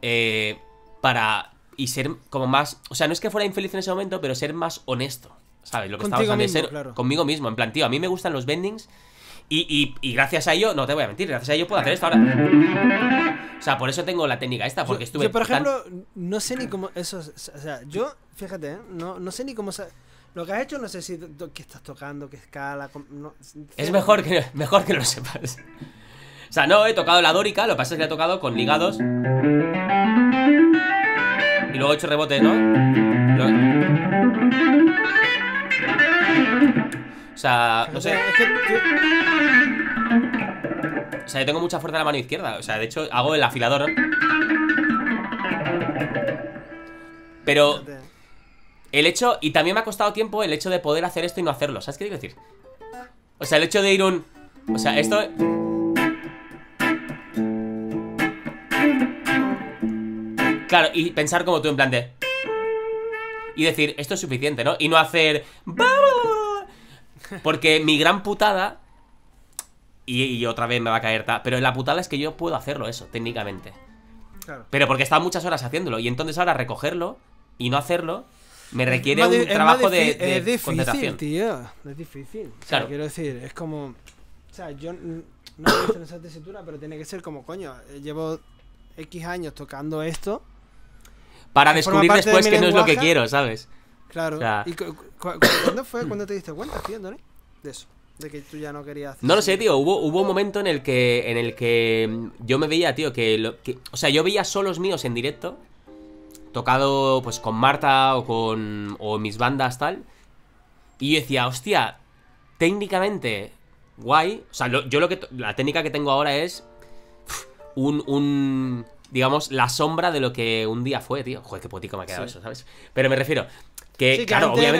eh, para, y ser como más, o sea, no es que fuera infeliz en ese momento, pero ser más honesto. ¿Sabes? Lo que estaba hablando, ser conmigo mismo. En plan, tío, a mí me gustan los bendings y, gracias a ello, no te voy a mentir, gracias a ello puedo hacer esto ahora. O sea, por eso tengo la técnica esta, porque yo, estuve. por ejemplo, no sé ni cómo. Eso, o sea, yo, fíjate, ¿eh? no, sé ni cómo. Lo que has hecho, no sé si. ¿Qué estás tocando? ¿Qué escala? es mejor que, mejor que lo sepas. O sea, no, he tocado la dórica, lo que pasa es que he tocado con ligados. Y luego he hecho rebote, ¿no? sea, no sé. O sea, yo tengo mucha fuerza en la mano izquierda. O sea, de hecho, hago el afilador. Pero. El hecho. Y también me ha costado tiempo el hecho de poder hacer esto y no hacerlo. ¿Sabes qué quiero decir? O sea, el hecho de ir un. O sea, esto. Claro, y pensar como tú en plan de. Y decir, esto es suficiente, ¿no? Y no hacer. ¡Vamos! Porque mi gran putada. Y, otra vez me va a caer Pero la putada es que yo puedo hacerlo eso, técnicamente. Pero porque he estado muchas horas haciéndolo. Y entonces ahora recogerlo y no hacerlo me requiere un trabajo de, Es difícil, tío. Es difícil. quiero decir, es como. O sea, yo no he visto en esa tesitura, pero tiene que ser como, coño, eh, llevo X años tocando esto. Para descubrir después que no es lo que quiero, ¿sabes? Claro. ¿Y cuándo fue cuando te diste cuenta, tío, De eso. De que tú ya no querías. Hacer no lo sé, tío. Hubo, un momento en el que. En el que yo me veía, tío, que, lo, O sea, yo veía solos míos en directo. Tocado, pues, con Marta o con. o mis bandas, tal. Y yo decía, hostia, técnicamente. Guay. O sea, yo lo que. La técnica que tengo ahora es. Un. un digamos, la sombra de lo que un día fue, tío. Joder, qué potico me ha quedado eso, ¿sabes? Pero me refiero que, sí, que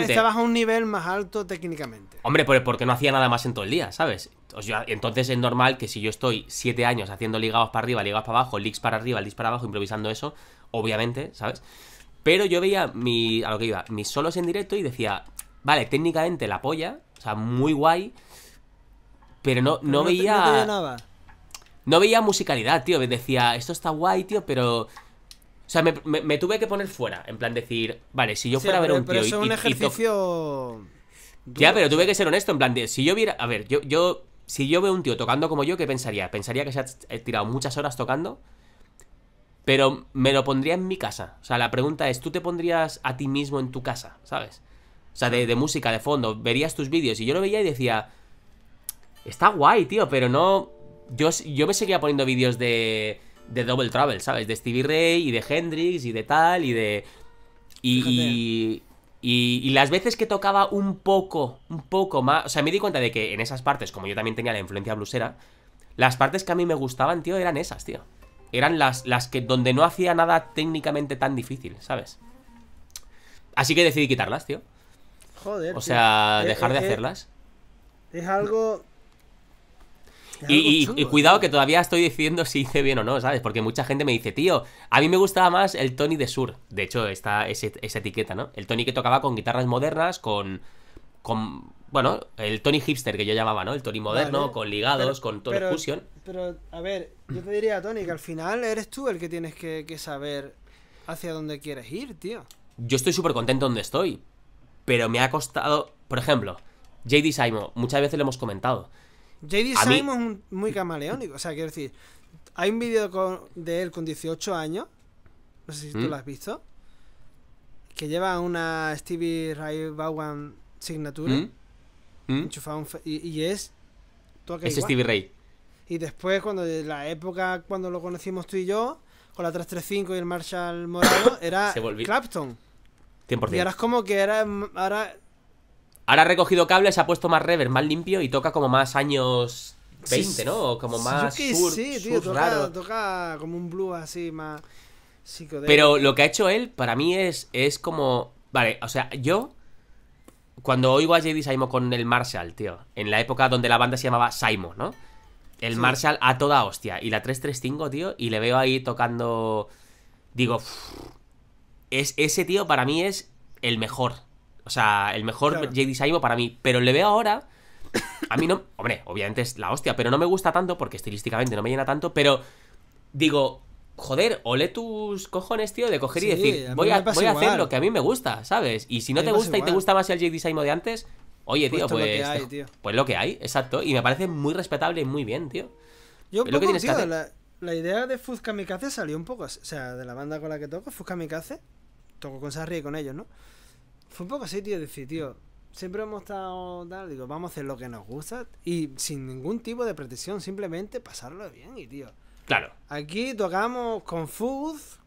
Estabas a un nivel más alto técnicamente. Hombre, pues porque no hacía nada más en todo el día, ¿sabes? Entonces es normal que si yo estoy siete años haciendo ligados para arriba, ligados para abajo, leaks para arriba, leaks para abajo, improvisando eso, obviamente, ¿sabes? Pero yo veía mi, a lo que iba, mis solos en directo y decía, vale, técnicamente la polla, o sea, muy guay, pero no, no, veía. nada. no veía musicalidad, tío. Decía, esto está guay, tío, pero o sea, me, tuve que poner fuera. En plan, decir, vale, si yo fuera a ver un tío. Pero es un ejercicio. ya, pero tuve que ser honesto. En plan, de, si yo viera. A ver, yo, yo. Si yo veo un tío tocando como yo, ¿qué pensaría? Pensaría que se ha tirado muchas horas tocando. Pero me lo pondría en mi casa. O sea, la pregunta es: ¿tú te pondrías a ti mismo en tu casa? ¿Sabes? O sea, de, de música, de fondo. Verías tus vídeos. Y yo lo veía y decía. Está guay, tío, pero no. Yo, yo me seguía poniendo vídeos de de Double Travel, ¿sabes? De Stevie Ray y de Hendrix y de tal y de... Y, y, las veces que tocaba un poco, un poco más... O sea, me di cuenta de que en esas partes, como yo también tenía la influencia blusera, las partes que a mí me gustaban, tío, eran esas, tío. Eran las, las que donde no hacía nada técnicamente tan difícil, ¿sabes? Así que decidí quitarlas, tío. Joder. O sea, eh, dejar eh, de eh, hacerlas. Es algo y, cuidado que todavía estoy diciendo si hice bien o no, ¿sabes? Porque mucha gente me dice, tío, a mí me gustaba más el Tony de Sur. De hecho, está esa etiqueta, ¿no? El Tony que tocaba con guitarras modernas, con. con bueno, el Tony hipster que yo llamaba, ¿no? El Tony moderno, con ligados, con todo fusion. Pero, a ver, yo te diría, Tony, que al final eres tú el que tienes que, que saber hacia dónde quieres ir, tío. Yo estoy súper contento donde estoy, pero me ha costado. Por ejemplo, JD Simon, muchas veces lo hemos comentado. J.D. Simon es muy camaleónico. O sea, quiero decir, hay un vídeo de él con 18 años. No sé si tú mm. lo has visto. Que lleva una Stevie Ray Vaughan Signature mm. mm. enchufado y, es. Es Stevie Ray. Y después, cuando la época cuando lo conocimos tú y yo, con la 335 y el Marshall modelo, era Clapton. 100%. Y ahora es como que era, ahora Ahora ha recogido cables, ha puesto más reverb, más limpio y toca como más años 20, ¿no? Como más Sí, tío, toca, como un blue así más psicodélico. Pero lo que ha hecho él para mí es, es como... Vale, o sea, yo cuando oigo a J.D. Saimo con el Marshall, tío, en la época donde la banda se llamaba Saimo, ¿no? El Marshall a toda hostia. Y la 335, tío, y le veo ahí tocando... Digo... Es, ese tío para mí es el mejor o sea, el mejor Jake JD para mí. Pero le veo ahora. A mí no. Hombre, obviamente es la hostia, pero no me gusta tanto porque estilísticamente no me llena tanto. Pero digo, joder, ole tus cojones, tío, de coger y decir, voy, a, hacer lo que a mí me gusta, ¿sabes? Y si no te gusta y te gusta más el Jake Saibo de antes, oye, pues tío, pues. Lo que pues hay, Pues lo que hay, exacto. Y me parece muy respetable y muy bien, tío. Yo creo que La, idea de Fuzka Mikaze salió un poco, o sea, de la banda con la que toco, Fuzka Mikaze toco con Sarri y con ellos, ¿no? fue un poco así, tío, decir, tío, siempre hemos estado tal, digo, vamos a hacer lo que nos gusta y sin ningún tipo de pretensión, simplemente pasarlo bien y tío. Claro. Aquí tocamos con fuzz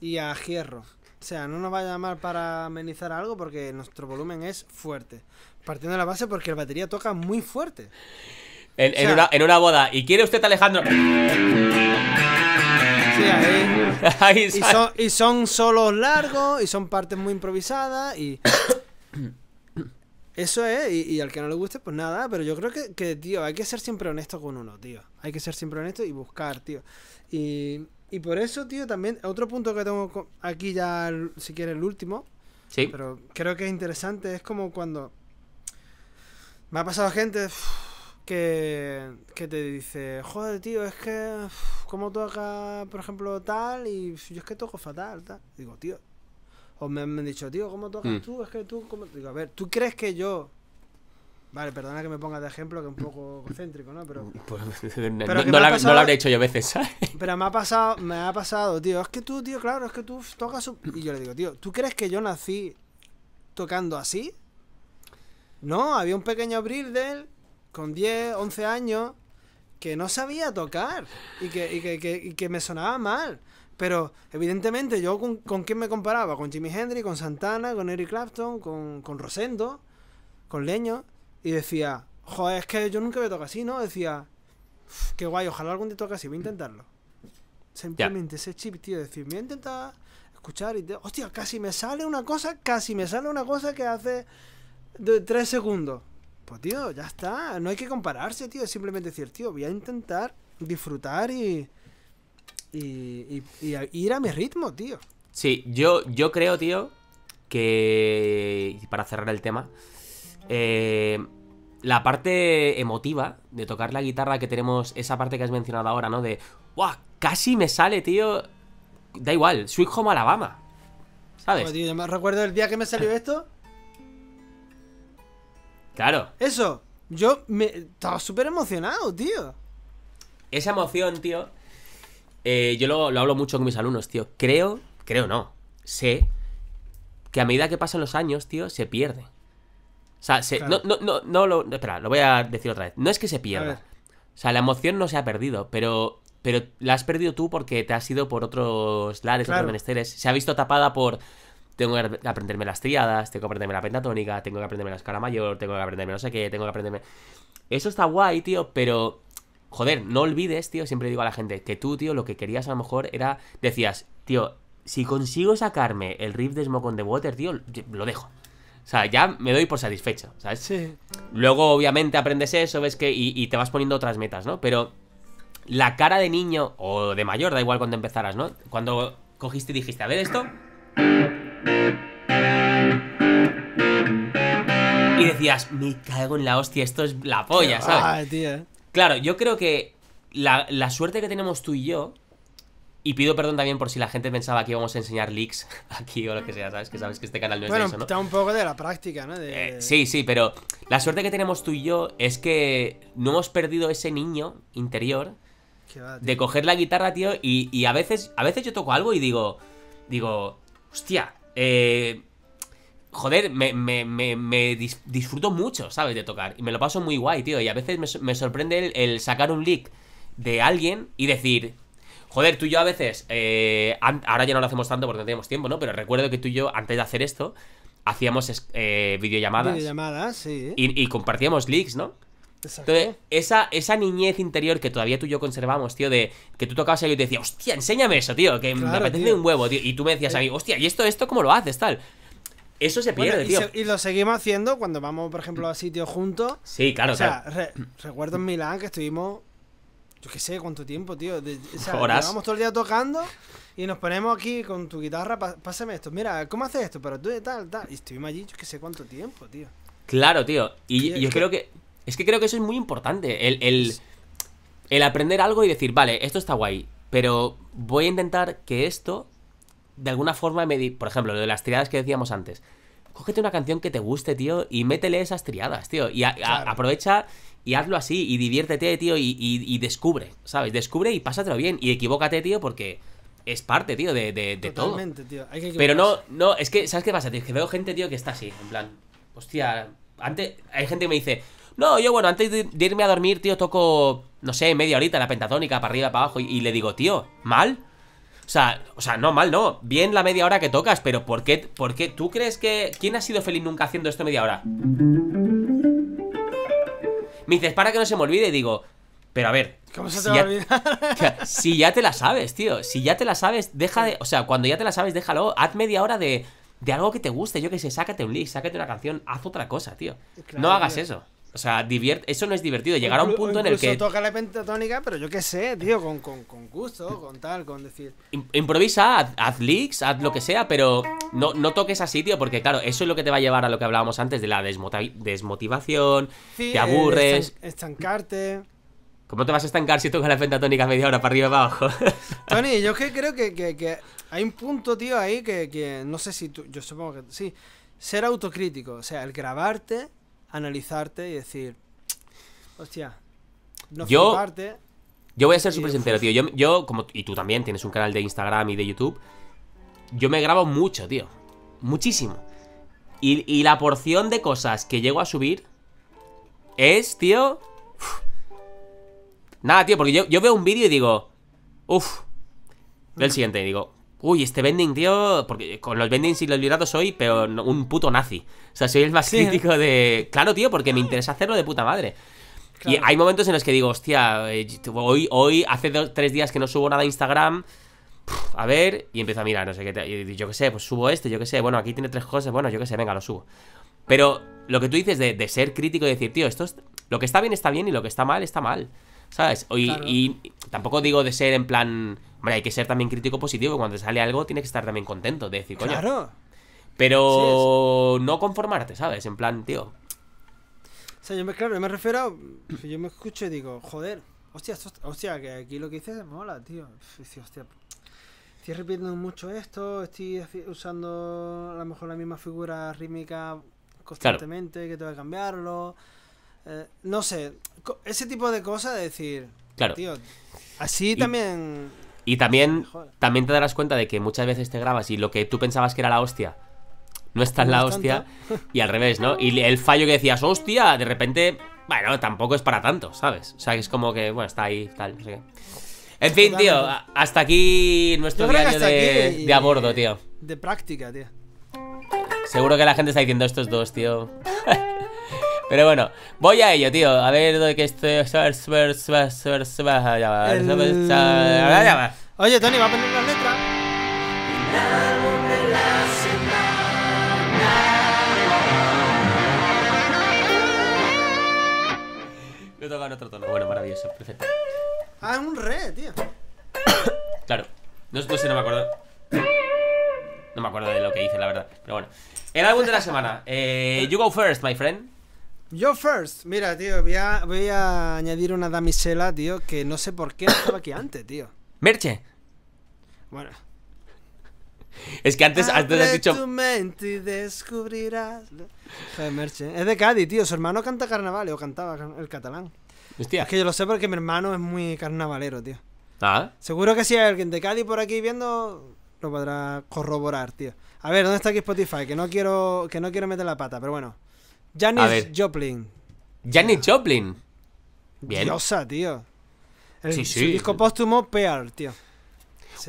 y a Hierro. O sea, no nos va a llamar para amenizar algo porque nuestro volumen es fuerte. Partiendo de la base porque la batería toca muy fuerte. En, una, en una boda. ¿Y quiere usted Alejandro? y, son, y solos largos, y son partes muy improvisadas, y... Eso es, y, al que no le guste, pues nada, pero yo creo que, tío, hay que ser siempre honesto con uno, tío. Hay que ser siempre honesto y buscar, tío. Y, y por eso, tío, también, otro punto que tengo aquí ya, si quieres, el último. Sí. Pero creo que es interesante, es como cuando... Me ha pasado gente que, que te dice, joder, tío, es que, como toca, por ejemplo, tal? Y yo es que toco fatal, tal. Digo, tío. O me, han dicho, tío, ¿cómo tocas mm. tú? Es que tú, ¿cómo? Digo, a ver, ¿tú crees que yo Vale, perdona que me ponga de ejemplo, que es un poco egocéntrico, ¿no? Pero, pues, no, lo habré hecho yo a veces, ¿sabes? Pero me ha pasado, me ha pasado, tío. Es que tú, tío, claro, es que tú tocas. Y yo le digo, tío, ¿tú crees que yo nací tocando así? No, había un pequeño abril de él con 10, 11 años que no sabía tocar y que, y que, y que me sonaba mal. Pero evidentemente yo con, quién me comparaba, con Jimi Hendrix, con Santana, con Eric Clapton, con, Rosendo, con Leño, y decía, joder, es que yo nunca voy a así, ¿no? Decía, qué guay, ojalá algún día toque así, voy a intentarlo. Simplemente ese chip, tío, decir, voy a intentar escuchar y te... hostia, casi me sale una cosa, casi me sale una cosa que hace de tres segundos. Pues tío, ya está. No hay que compararse, tío. Es simplemente decir, tío, voy a intentar disfrutar y. Y, ir a mi ritmo, tío. Sí, yo, yo creo, tío, que. Para cerrar el tema. Eh, la parte emotiva de tocar la guitarra que tenemos, esa parte que has mencionado ahora, ¿no? De. ¡guau! Casi me sale, tío. Da igual, soy como Alabama. ¿Sabes? Tío, me recuerdo el día que me salió esto. Claro. Eso, yo me, estaba súper emocionado, tío. Esa emoción, tío, eh, yo lo, hablo mucho con mis alumnos, tío. Creo, creo no, sé que a medida que pasan los años, tío, se pierde. O sea, se, no, no, no, no lo. Espera, lo voy a decir otra vez. No es que se pierda. O sea, la emoción no se ha perdido, pero. Pero la has perdido tú porque te has ido por otros lares, otros menesteres. Se ha visto tapada por tengo que aprenderme las triadas, tengo que aprenderme la pentatónica, tengo que aprenderme la escala mayor, tengo que aprenderme no sé qué, tengo que aprenderme... Eso está guay, tío, pero... Joder, no olvides, tío, siempre digo a la gente, que tú, tío, lo que querías a lo mejor era... Decías, tío, si consigo sacarme el riff de Smoke on the Water, tío, lo dejo. O sea, ya me doy por satisfecho, Sí. Luego, obviamente, aprendes eso, ves que... Y, y, te vas poniendo otras metas, ¿no? Pero la cara de niño o de mayor, da igual cuando empezaras, ¿no? Cuando cogiste y dijiste, a ver esto... Y decías, me cago en la hostia, esto es la polla, ¿sabes? tío. Claro, yo creo que la, suerte que tenemos tú y yo y pido perdón también por si la gente pensaba que íbamos a enseñar leaks aquí o lo que sea, ¿sabes? Que sabes que este canal no es eso, ¿no? está un poco de la práctica, ¿no? Eh, sí, sí, pero la suerte que tenemos tú y yo es que no hemos perdido ese niño interior de coger la guitarra, tío, y, a veces a veces yo toco algo y digo, digo, hostia, eh, joder, me, disfruto mucho, ¿sabes? De tocar. Y me lo paso muy guay, tío. Y a veces me, sorprende el, sacar un leak de alguien y decir... Joder, tú y yo a veces, eh, ahora ya no lo hacemos tanto porque no tenemos tiempo, ¿no? Pero recuerdo que tú y yo, antes de hacer esto, hacíamos eh, videollamadas. Videollamadas, Y, y compartíamos leaks, ¿no? Entonces, esa, esa niñez interior que todavía tú y yo conservamos, tío, de que tú tocabas algo y te decía, hostia, enséñame eso, tío, que me apetece un huevo, tío. Y tú me decías a mí, eh. hostia, ¿y esto, esto cómo lo haces, tal? Eso se pierde, y tío. y lo seguimos haciendo cuando vamos, por ejemplo, a sitios juntos. Sí, claro, o sea, recuerdo en Milán que estuvimos, yo qué sé, cuánto tiempo, tío. De, o Horas. todo el día tocando y nos ponemos aquí con tu guitarra, pásame esto. Mira, ¿cómo haces esto? Pero tú, tal, tal. Y estuvimos allí, yo qué sé cuánto tiempo, tío. Claro, tío. Y, yo creo que es que creo que eso es muy importante. El, aprender algo y decir, vale, esto está guay, pero voy a intentar que esto, de alguna forma, me... Por ejemplo, lo de las triadas que decíamos antes cógete una canción que te guste, tío, y métele esas triadas, tío. Y aprovecha y hazlo así, y diviértete, tío, y, descubre, ¿sabes? Descubre y pásatelo bien. Y equivócate, tío, porque es parte, tío, de, todo. Pero no, no, es que, ¿sabes qué pasa, tío? Es que veo gente, tío, que está así, en plan, hostia, antes hay gente que me dice, no, yo bueno, antes de, irme a dormir, tío, toco, no sé, media horita la pentatónica, para arriba, para abajo, y, le digo, tío, ¿mal? O sea, o sea, no, mal no, bien la media hora que tocas, pero ¿por qué, por qué? ¿Tú crees que... ¿Quién ha sido feliz nunca haciendo esto media hora? Me dices, para que no se me olvide, y digo, pero a ver. ¿Cómo se si te ya, Si ya te la sabes, tío. Si ya te la sabes, deja de. O sea, cuando ya te la sabes, déjalo. Haz media hora de, de algo que te guste. Yo que sé, sácate un link, sácate una canción, haz otra cosa, tío. no hagas eso. O sea, eso no es divertido. Llegar a un punto en el que. toca la pentatónica, pero yo qué sé, tío, con, gusto, con tal, con decir. Improvisa, haz, leaks, haz lo que sea, pero no, no toques así, tío, porque claro, eso es lo que te va a llevar a lo que hablábamos antes de la desmotivación, te aburres. estancarte. ¿Cómo te vas a estancar si tocas la pentatónica media hora para arriba y para abajo? Tony, yo creo que, hay un punto, tío, ahí que, que no sé si tú. Yo supongo que sí. Ser autocrítico, o sea, el grabarte analizarte y decir, hostia, no yo, Yo voy a ser súper sincero, pues, tío. Yo, como, y tú también tienes un canal de Instagram y de YouTube, yo me grabo mucho, tío. Muchísimo. Y, la porción de cosas que llego a subir es, tío... Nada, tío, porque yo, yo veo un vídeo y digo, uff, el siguiente digo, Uy, este vending, tío, porque con los vendings y los librados soy, pero un puto nazi. O sea, soy el más crítico de... Claro, tío, porque me interesa hacerlo de puta madre. Y hay momentos en los que digo, hostia, hoy, eh, hoy hace dos, tres días que no subo nada a Instagram, a ver, y empiezo a mirar, no sé qué, te, yo qué sé, pues subo esto, yo qué sé, bueno, aquí tiene tres cosas, bueno, yo qué sé, venga, lo subo. Pero lo que tú dices de, ser crítico y decir, tío, esto es, lo que está bien está bien y lo que está mal está mal, ¿sabes? y tampoco digo de ser en plan Hombre, hay que ser también crítico positivo. Cuando te sale algo, tienes que estar también contento de decir, coño. Claro. Pero no conformarte, ¿sabes? En plan, tío. O sea, yo me, claro, me refiero. yo me escucho y digo, joder, hostia, que aquí lo que dices mola, tío. Hostia, hostia. Estoy repitiendo mucho esto, estoy usando a lo mejor la misma figura rítmica constantemente, que tengo que cambiarlo. Eh, no sé, ese tipo de cosas de decir, tío, así también y también, también te darás cuenta de que muchas veces te grabas y lo que tú pensabas que era la hostia no está en la hostia. Y al revés, ¿no? Y el fallo que decías, hostia, de repente, bueno, tampoco es para tanto, ¿sabes? O sea, que es como que, bueno, está ahí, tal, no sé qué. En fin, tío, hasta aquí nuestro diario de, de a bordo, tío. De práctica, tío. Seguro que la gente está diciendo estos dos, tío. Pero bueno, voy a ello, tío. A ver de qué estoy. Oye, Tony, va a poner las letras. No toca en otro tono. Bueno, maravilloso, perfecto. Ah, es un re, tío. claro. No, no si no me acuerdo. No me acuerdo de lo que hice, la verdad. Pero bueno. El álbum de la semana. Eh, you go first, my friend. Yo first. Mira, tío, voy a, voy a añadir una damisela, tío, que no sé por qué estaba aquí antes, tío. Merche. Bueno. Es que antes, antes has dicho. Tu y Merche. Es de Cádiz, tío. Su hermano canta carnaval o cantaba el catalán. Hostia. Es que yo lo sé porque mi hermano es muy carnavalero, tío. Ah. Seguro que si hay alguien de Cádiz por aquí viendo, lo podrá corroborar, tío. A ver, ¿dónde está aquí Spotify? Que no quiero, que no quiero meter la pata, pero bueno. Janis Joplin. Janis Joplin. Bien. Diosa, tío. El, disco póstumo, peor, tío.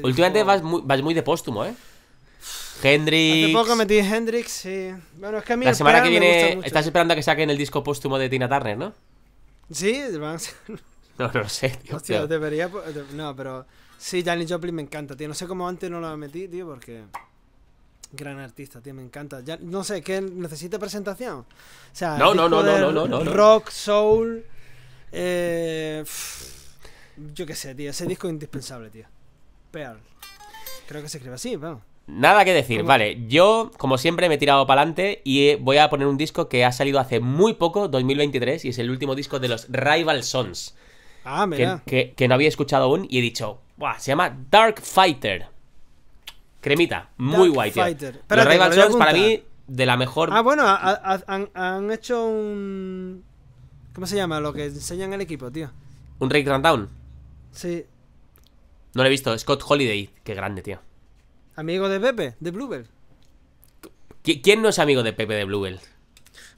Últimamente vas, muy, vas muy de póstumo, ¿eh? Hendrix. Hace poco metí Hendrix, sí. Bueno, es que a mí La semana que viene estás esperando a que saquen el disco póstumo de Tina Turner, ¿no? Sí, van No, no lo sé, tío. Hostia, debería. No, pero. Sí, Janis Joplin me encanta, tío. No sé cómo antes no lo metí, tío, porque. Gran artista, tío, me encanta. Ya, no sé, ¿qué necesita presentación? O sea, no, no, no, no, no, no, Rock, soul. Eh, yo qué sé, tío. Ese disco es indispensable, tío. Pearl. Creo que se escribe así, vamos. Nada que decir, vale. Yo, como siempre, me he tirado para adelante y voy a poner un disco que ha salido hace muy poco, 2023, y es el último disco de los Rival Sons. Ah, mira. Que, que no había escuchado aún y he dicho, Buah, se llama Dark Fighter. Cremita, muy guay, tío. Rival para mí, de la mejor. Ah, bueno, han, hecho un. ¿Cómo se llama? Lo que enseñan el equipo, tío. ¿Un Rick Rundown? Sí. No lo he visto. Scott Holiday. Qué grande, tío. Amigo de Pepe, de Bluebell. ¿Quién no es amigo de Pepe de Bluebell?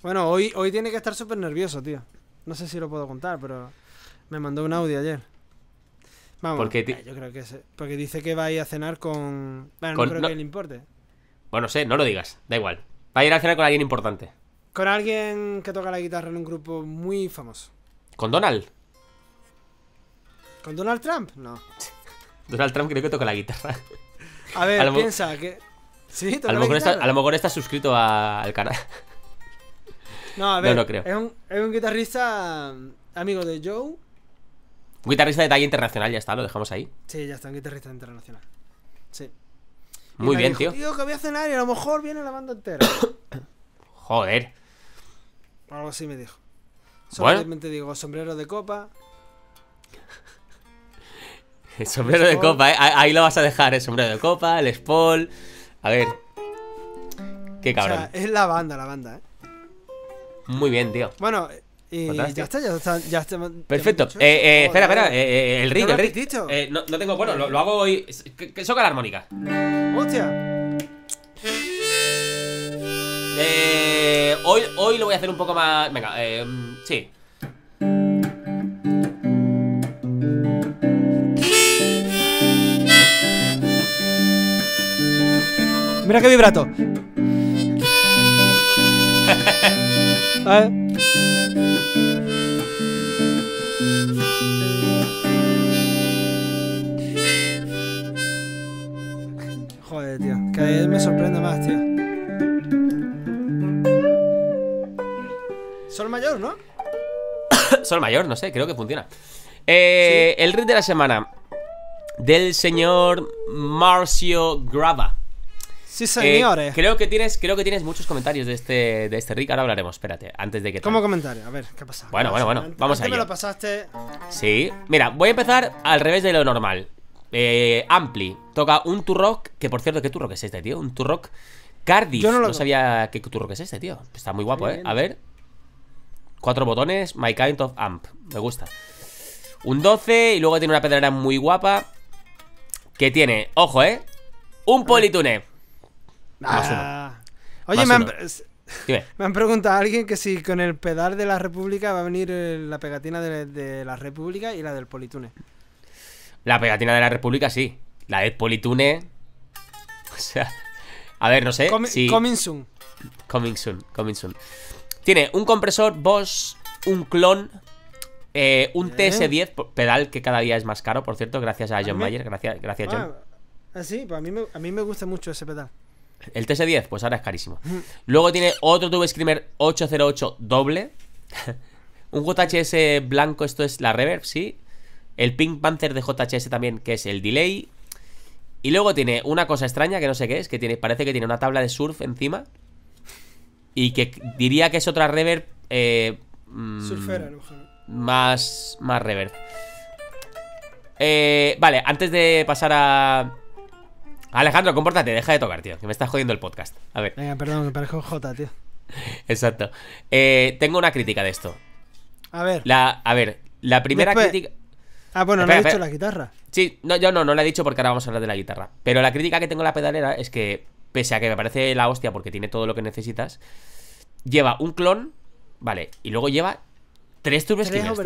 Bueno, hoy, hoy tiene que estar súper nervioso, tío. No sé si lo puedo contar, pero me mandó un audio ayer porque eh, yo creo que porque dice que va a ir a cenar con... Bueno, no creo que le importe. Bueno, sé, no lo digas, da igual. Va a ir a cenar con alguien importante. Con alguien que toca la guitarra en un grupo muy famoso. ¿Con Donald? ¿Con Donald Trump? No. Donald Trump creo que toca la guitarra. A ver, piensa que... Sí, a, lo mejor Está, estás suscrito al canal. No, a ver, creo. Es, un, es un guitarrista mm, amigo de Joe guitarrista de talla internacional, ya está, lo dejamos ahí. Sí, ya está, un guitarrista internacional. Sí. Muy bien, tío. Tío, que voy a cenar y a lo mejor viene la banda entera. Joder. Algo así me dijo. Solamente digo, sombrero de copa. sombrero de copa, eh. ahí lo vas a dejar, el eh. sombrero de copa, el Spall. A ver. Qué cabrón. es la banda, la banda, ¿eh? Muy bien, tío. Bueno, y eh, ya está, ya está. Ya está Perfecto. eh, eh, espera, espera. Eh, eh, el ritmo, ¿No el ritmo. No, no, tengo. Bueno, lo, hago hoy. soca la armónica. ¡Hostia! hoy, hoy lo voy a hacer un poco más. Venga, eh, sí. Mira qué vibrato. ¿Eh? me sorprende más, tío. Sol mayor, ¿no? Sol mayor, no sé, creo que funciona. Eh, el rit de la semana del señor Marcio Grava. Sí, señores. Eh, creo, que tienes, creo que tienes muchos comentarios de este, de este Rick. Ahora hablaremos, espérate, antes de que. ¿Cómo comentario? A ver, ¿qué pasa? Bueno, bueno, bueno. Vamos a me lo pasaste. Sí. Mira, voy a empezar al revés de lo normal. Eh, Ampli toca un Turrock. Que por cierto, ¿qué Turrock es este, tío? Un Turrock Cardiff. Yo no, lo no sabía qué Turrock es este, tío. Está muy guapo, ¿eh? A ver. Cuatro botones. My kind of amp. Me gusta. Un 12. Y luego tiene una pedrera muy guapa. Que tiene, ojo, ¿eh? Un Politune. Oye, me, Han, preguntado a alguien que si con el pedal de la República va a venir eh, la pegatina de, de la República y la del Politune. La pegatina de la República sí. La de Politune. O sea. A ver, no sé. Coming soon. Coming soon, Tiene un compresor Boss, un clon, eh, un ts TS10, pedal que cada día es más caro, por cierto, gracias a, John Mayer. Gracias, gracias John. Ah, ah, sí, pues a mí, me, a mí me gusta mucho ese pedal. El TS10, pues ahora es carísimo. Luego tiene otro Tube Screamer 808 doble. un JHS blanco, esto es la reverb, sí. El Pink Panther de JHS también, que es el delay. Y luego tiene una cosa extraña que no sé qué es, que parece que tiene una tabla de surf encima. Y que diría que es otra reverb. Eh, mm, Surfera, Más, más reverb. Eh, vale, antes de pasar a. Alejandro, compórtate, deja de tocar, tío, que me estás jodiendo el podcast. A ver. Venga, perdón, me parezco J, tío. Exacto. Eh, tengo una crítica de esto. A ver. La, a ver, la primera crítica. Ah, bueno, no he dicho la guitarra. Sí, no, yo no, no la he dicho porque ahora vamos a hablar de la guitarra. Pero la crítica que tengo a la pedalera es que, pese a que me parece la hostia porque tiene todo lo que necesitas, lleva un clon, vale, y luego lleva tres tube screamers,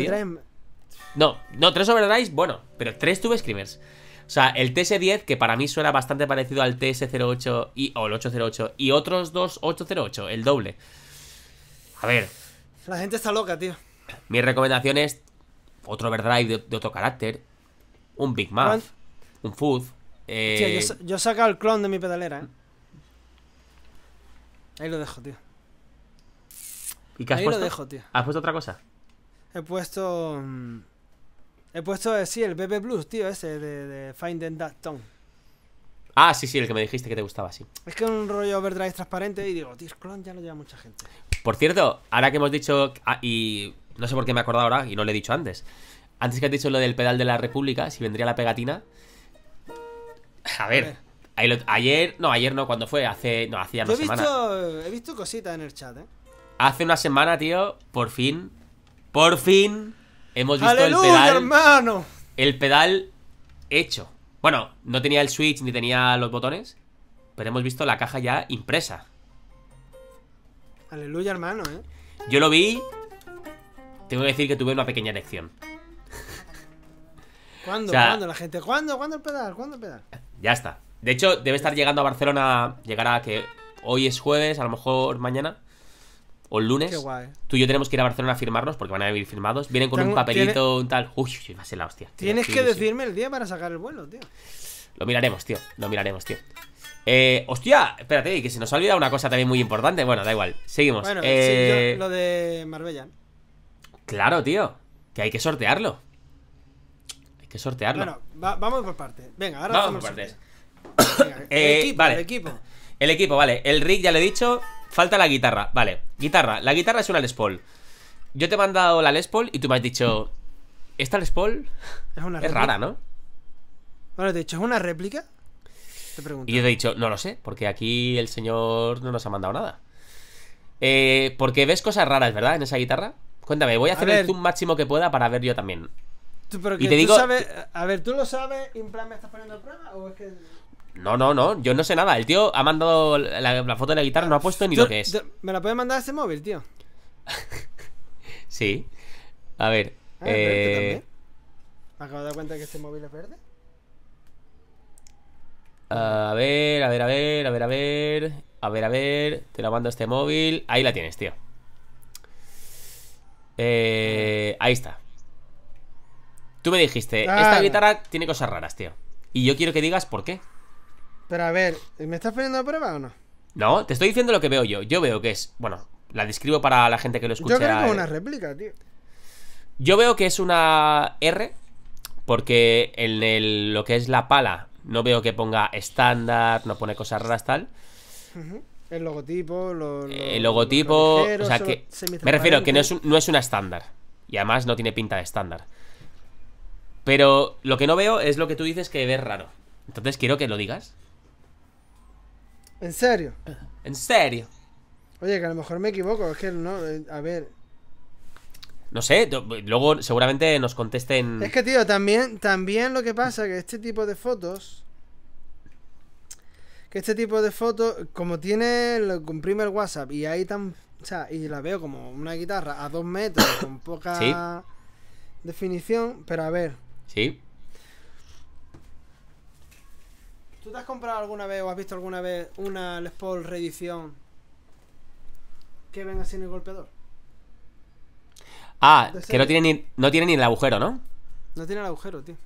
No, no, tres overdrives, bueno, pero tres tube screamers. O sea, el TS10, que para mí suena bastante parecido al TS08 y, o el 808, y otros dos 808, el doble. A ver. La gente está loca, tío. Mi recomendación es otro Overdrive de, otro carácter, un Big Mouth un Food. Eh, yo, he sacado el clon de mi pedalera, ¿eh? Ahí lo dejo, tío. ¿Y qué has Ahí lo dejo, tío. ¿Has puesto otra cosa? He puesto. Mm, he puesto, eh, sí, el BB Blues, tío, ese de, Find Finding That Tone. Ah, sí, sí, el que me dijiste que te gustaba, sí. Es que un rollo overdrive transparente y digo, tío, clon ya lo lleva mucha gente. Por cierto, ahora que hemos dicho. Ah, y no sé por qué me he acordado ahora y no lo he dicho antes. Antes que he dicho lo del pedal de la República, si vendría la pegatina. A ver. ayer, no, ayer no, cuando fue, hace, no, hace he Visto, he visto cositas en el chat, ¿eh? Hace una semana, tío, por fin, por fin hemos visto el pedal. hermano! El pedal hecho. Bueno, no tenía el switch ni tenía los botones, pero hemos visto la caja ya impresa. Aleluya, hermano, ¿eh? Yo lo vi tengo que decir que tuve una pequeña elección ¿Cuándo? ¿Cuándo la gente? ¿Cuándo? ¿Cuándo el pedal? ¿Cuándo el pedal? Ya está. De hecho, debe estar llegando a Barcelona. Llegará que hoy es jueves, a lo mejor mañana. O el lunes. Qué Tú y yo tenemos que ir a Barcelona a firmarnos porque van a venir firmados. Vienen con un papelito, un tal. Uy, va a ser la hostia. Tienes que decirme el día para sacar el vuelo, tío. Lo miraremos, tío. Lo miraremos, tío. Eh, hostia, espérate, que se nos ha olvidado una cosa también muy importante. Bueno, da igual. Seguimos. Eh, lo de Marbella. Claro, tío. Que hay que sortearlo. Hay que sortearlo. Bueno, vamos por partes. Venga, ahora vamos, por partes. Eh, el equipo, vale. el equipo. vale. El Rick, ya le he dicho. Falta la guitarra. Vale. Guitarra. La guitarra es una Les Paul. Yo te he mandado la Les Paul y tú me has dicho. ¿Esta Les Paul? Es, rara, ¿no? Bueno, te he dicho, ¿es una réplica? Te pregunto. Y yo te he dicho, no lo sé, porque aquí el señor no nos ha mandado nada. Eh, porque ves cosas raras, ¿verdad? En esa guitarra. Cuéntame, voy a hacer el zoom máximo que pueda para ver yo también. y te digo... sabes, a ver, ¿tú lo sabes en plan me estás poniendo a prueba No, no, no, yo no sé nada. El tío ha mandado la, foto de la guitarra, no ha puesto ni lo que es. ¿Me la puedes mandar a este móvil, tío? sí. A ver. eh... acabo de dar cuenta que este móvil es verde? A ver, a ver, a ver, a ver, a ver. A ver, a ver. Te la mando a este móvil. Ahí la tienes, tío. Eh, ahí está. Tú me dijiste, ah, esta guitarra tiene cosas raras, tío. Y yo quiero que digas por qué. Pero a ver, ¿me estás poniendo a prueba o no? No, te estoy diciendo lo que veo yo. Yo veo que es, bueno, la describo para la gente que lo escucha. Yo creo que es una eh. réplica, tío. Yo veo que es una R, porque en el, lo que es la pala no veo que ponga estándar, no pone cosas raras tal. Ajá el logotipo, lo, el logotipo, o sea que me refiero que no es, una estándar y además no tiene pinta de estándar. Pero lo que no veo es lo que tú dices que ve raro. Entonces quiero que lo digas. ¿En serio? En serio. Oye, que a lo mejor me equivoco, es que no, eh, a ver. No sé, luego seguramente nos contesten. Es que tío, también también lo que pasa que este tipo de fotos este tipo de fotos, como tiene, lo comprime el WhatsApp y ahí tan. O sea, y la veo como una guitarra a dos metros, con poca definición, pero a ver. Sí. ¿Tú te has comprado alguna vez o has visto alguna vez una Les Paul reedición que venga sin el golpeador? Ah, que no tiene, no tiene ni el agujero, ¿no? No tiene el agujero, tío.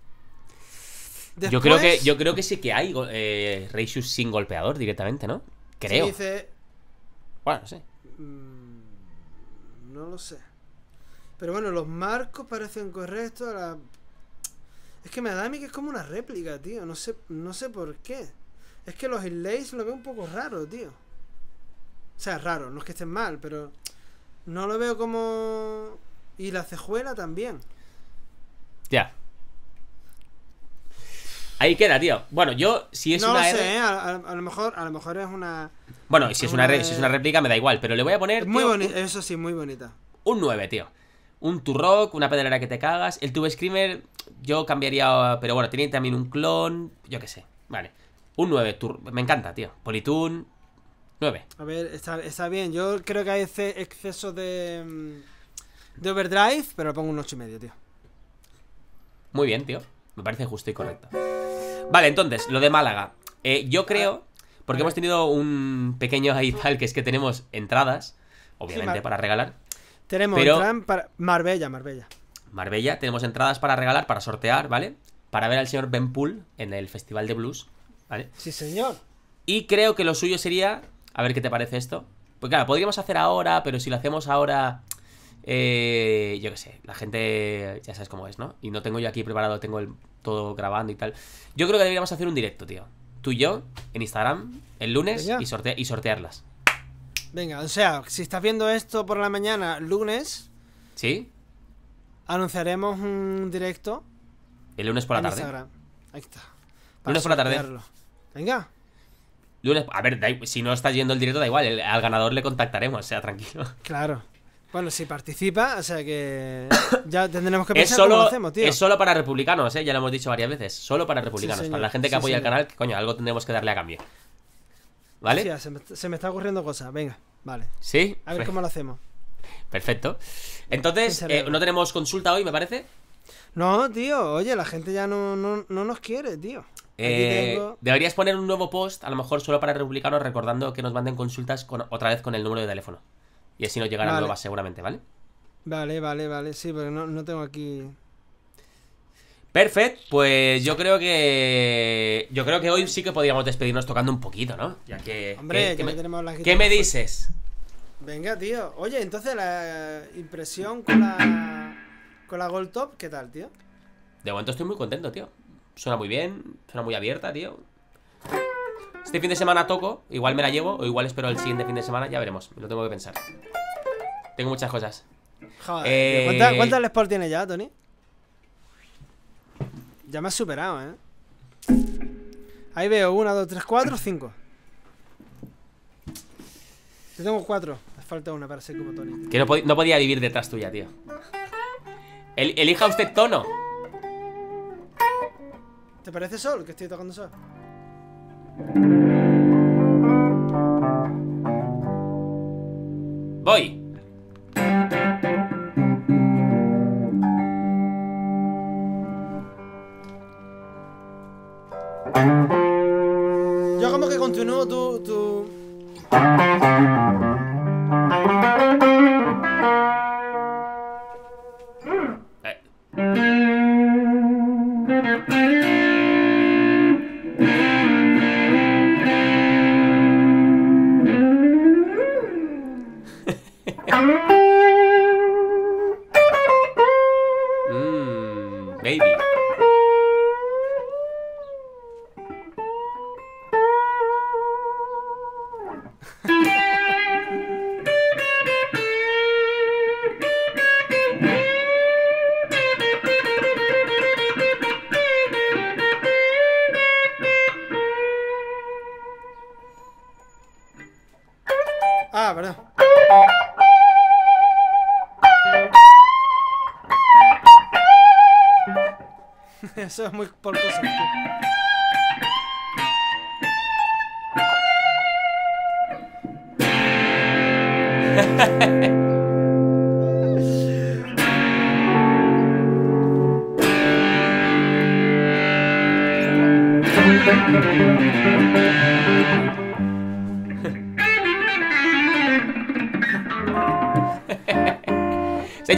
Yo creo que yo creo que sí que hay eh, sin golpeador directamente, ¿no? Creo. Bueno, sí. Mm, no lo sé. Pero bueno, los marcos parecen correctos. Es que me da a mí que es como una réplica, tío. No sé, no sé por qué. Es que los inlays lo veo un poco raro, tío. O sea, raro, no es que estén mal, pero no lo veo como. Y la cejuela también. Ya. Ahí queda, tío. Bueno, yo, si es una. No sé, ¿eh? a, lo mejor, a lo mejor es una. Bueno, si es una, si es una réplica, me da igual, pero le voy a poner. Muy bonita, eso sí, muy bonita. Un 9, tío. Un Turrock, una pedrera que te cagas. El Tube Screamer, yo cambiaría. Pero bueno, tiene también un clon. Yo qué sé. Vale. Un 9, me encanta, tío. politun 9. A ver, está, bien. Yo creo que hay ese exceso de. Mm, de overdrive, pero le pongo un 8 y medio, tío. Muy bien, tío. Me parece justo y correcto. Vale, entonces, lo de Málaga. Eh, yo creo, porque hemos tenido un pequeño ahí tal, que es que tenemos entradas, obviamente, para regalar. Tenemos para... Marbella, Marbella. Marbella, tenemos entradas para regalar, para sortear, ¿vale? Para ver al señor Ben Poole en el Festival de Blues, ¿vale? Sí, señor. Y creo que lo suyo sería. A ver qué te parece esto. Porque, claro, podríamos hacer ahora, pero si lo hacemos ahora. Eh, yo qué sé, la gente ya sabes cómo es, ¿no? Y no tengo yo aquí preparado, tengo el todo grabando y tal. Yo creo que deberíamos hacer un directo, tío. Tú y yo, en Instagram, el lunes y, y sortearlas. Venga, o sea, si estás viendo esto por la mañana, lunes. ¿Sí? Anunciaremos un directo. El lunes por la tarde. Ahí está. lunes por la tarde. Venga. Lunes, a ver, si no estás yendo el directo, da igual. al ganador le contactaremos, o sea, tranquilo. Claro. Bueno, si participa, o sea que ya tendremos que pensar cómo lo hacemos, tío. Es solo para republicanos, ¿eh? ya lo hemos dicho varias veces. Solo para republicanos, para la gente que apoya el canal, coño, algo tendremos que darle a cambio. ¿Vale? se, me, está ocurriendo cosas, venga, vale. ¿Sí? A ver cómo lo hacemos. Perfecto. Entonces, eh, no tenemos consulta hoy, me parece. No, tío, oye, la gente ya no, nos quiere, tío. Eh, deberías poner un nuevo post, a lo mejor solo para republicanos, recordando que nos manden consultas otra vez con el número de teléfono. Y así no llegará nuevas seguramente, ¿vale? Vale, vale, vale. Sí, pero no, no tengo aquí. Perfecto. pues yo creo que. Yo creo que hoy sí que podríamos despedirnos tocando un poquito, ¿no? Ya que. Hombre, que, me, tenemos ¿Qué me dices? Venga, tío. Oye, entonces la impresión con la. Con la Gold Top, ¿qué tal, tío? De momento estoy muy contento, tío. Suena muy bien, suena muy abierta, tío. Este fin de semana toco, igual me la llevo o igual espero el siguiente fin de semana, ya veremos, lo tengo que pensar. Tengo muchas cosas. Joder, ¿Cuántas, le Les tiene ya, Tony? Ya me has superado, ¿eh? Ahí veo, 1, 2, 3, 4, 5. Yo tengo 4, falta una para ser como Tony. Que no, podía vivir detrás tuya, tío. elija usted tono. ¿Te parece sol? Que estoy tocando sol. Voy. Yo como que continúo tu...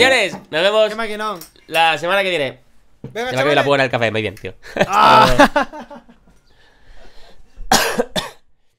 Señores, nos vemos la semana que viene. Venga, me la puerta del café, muy bien, tío. Ah.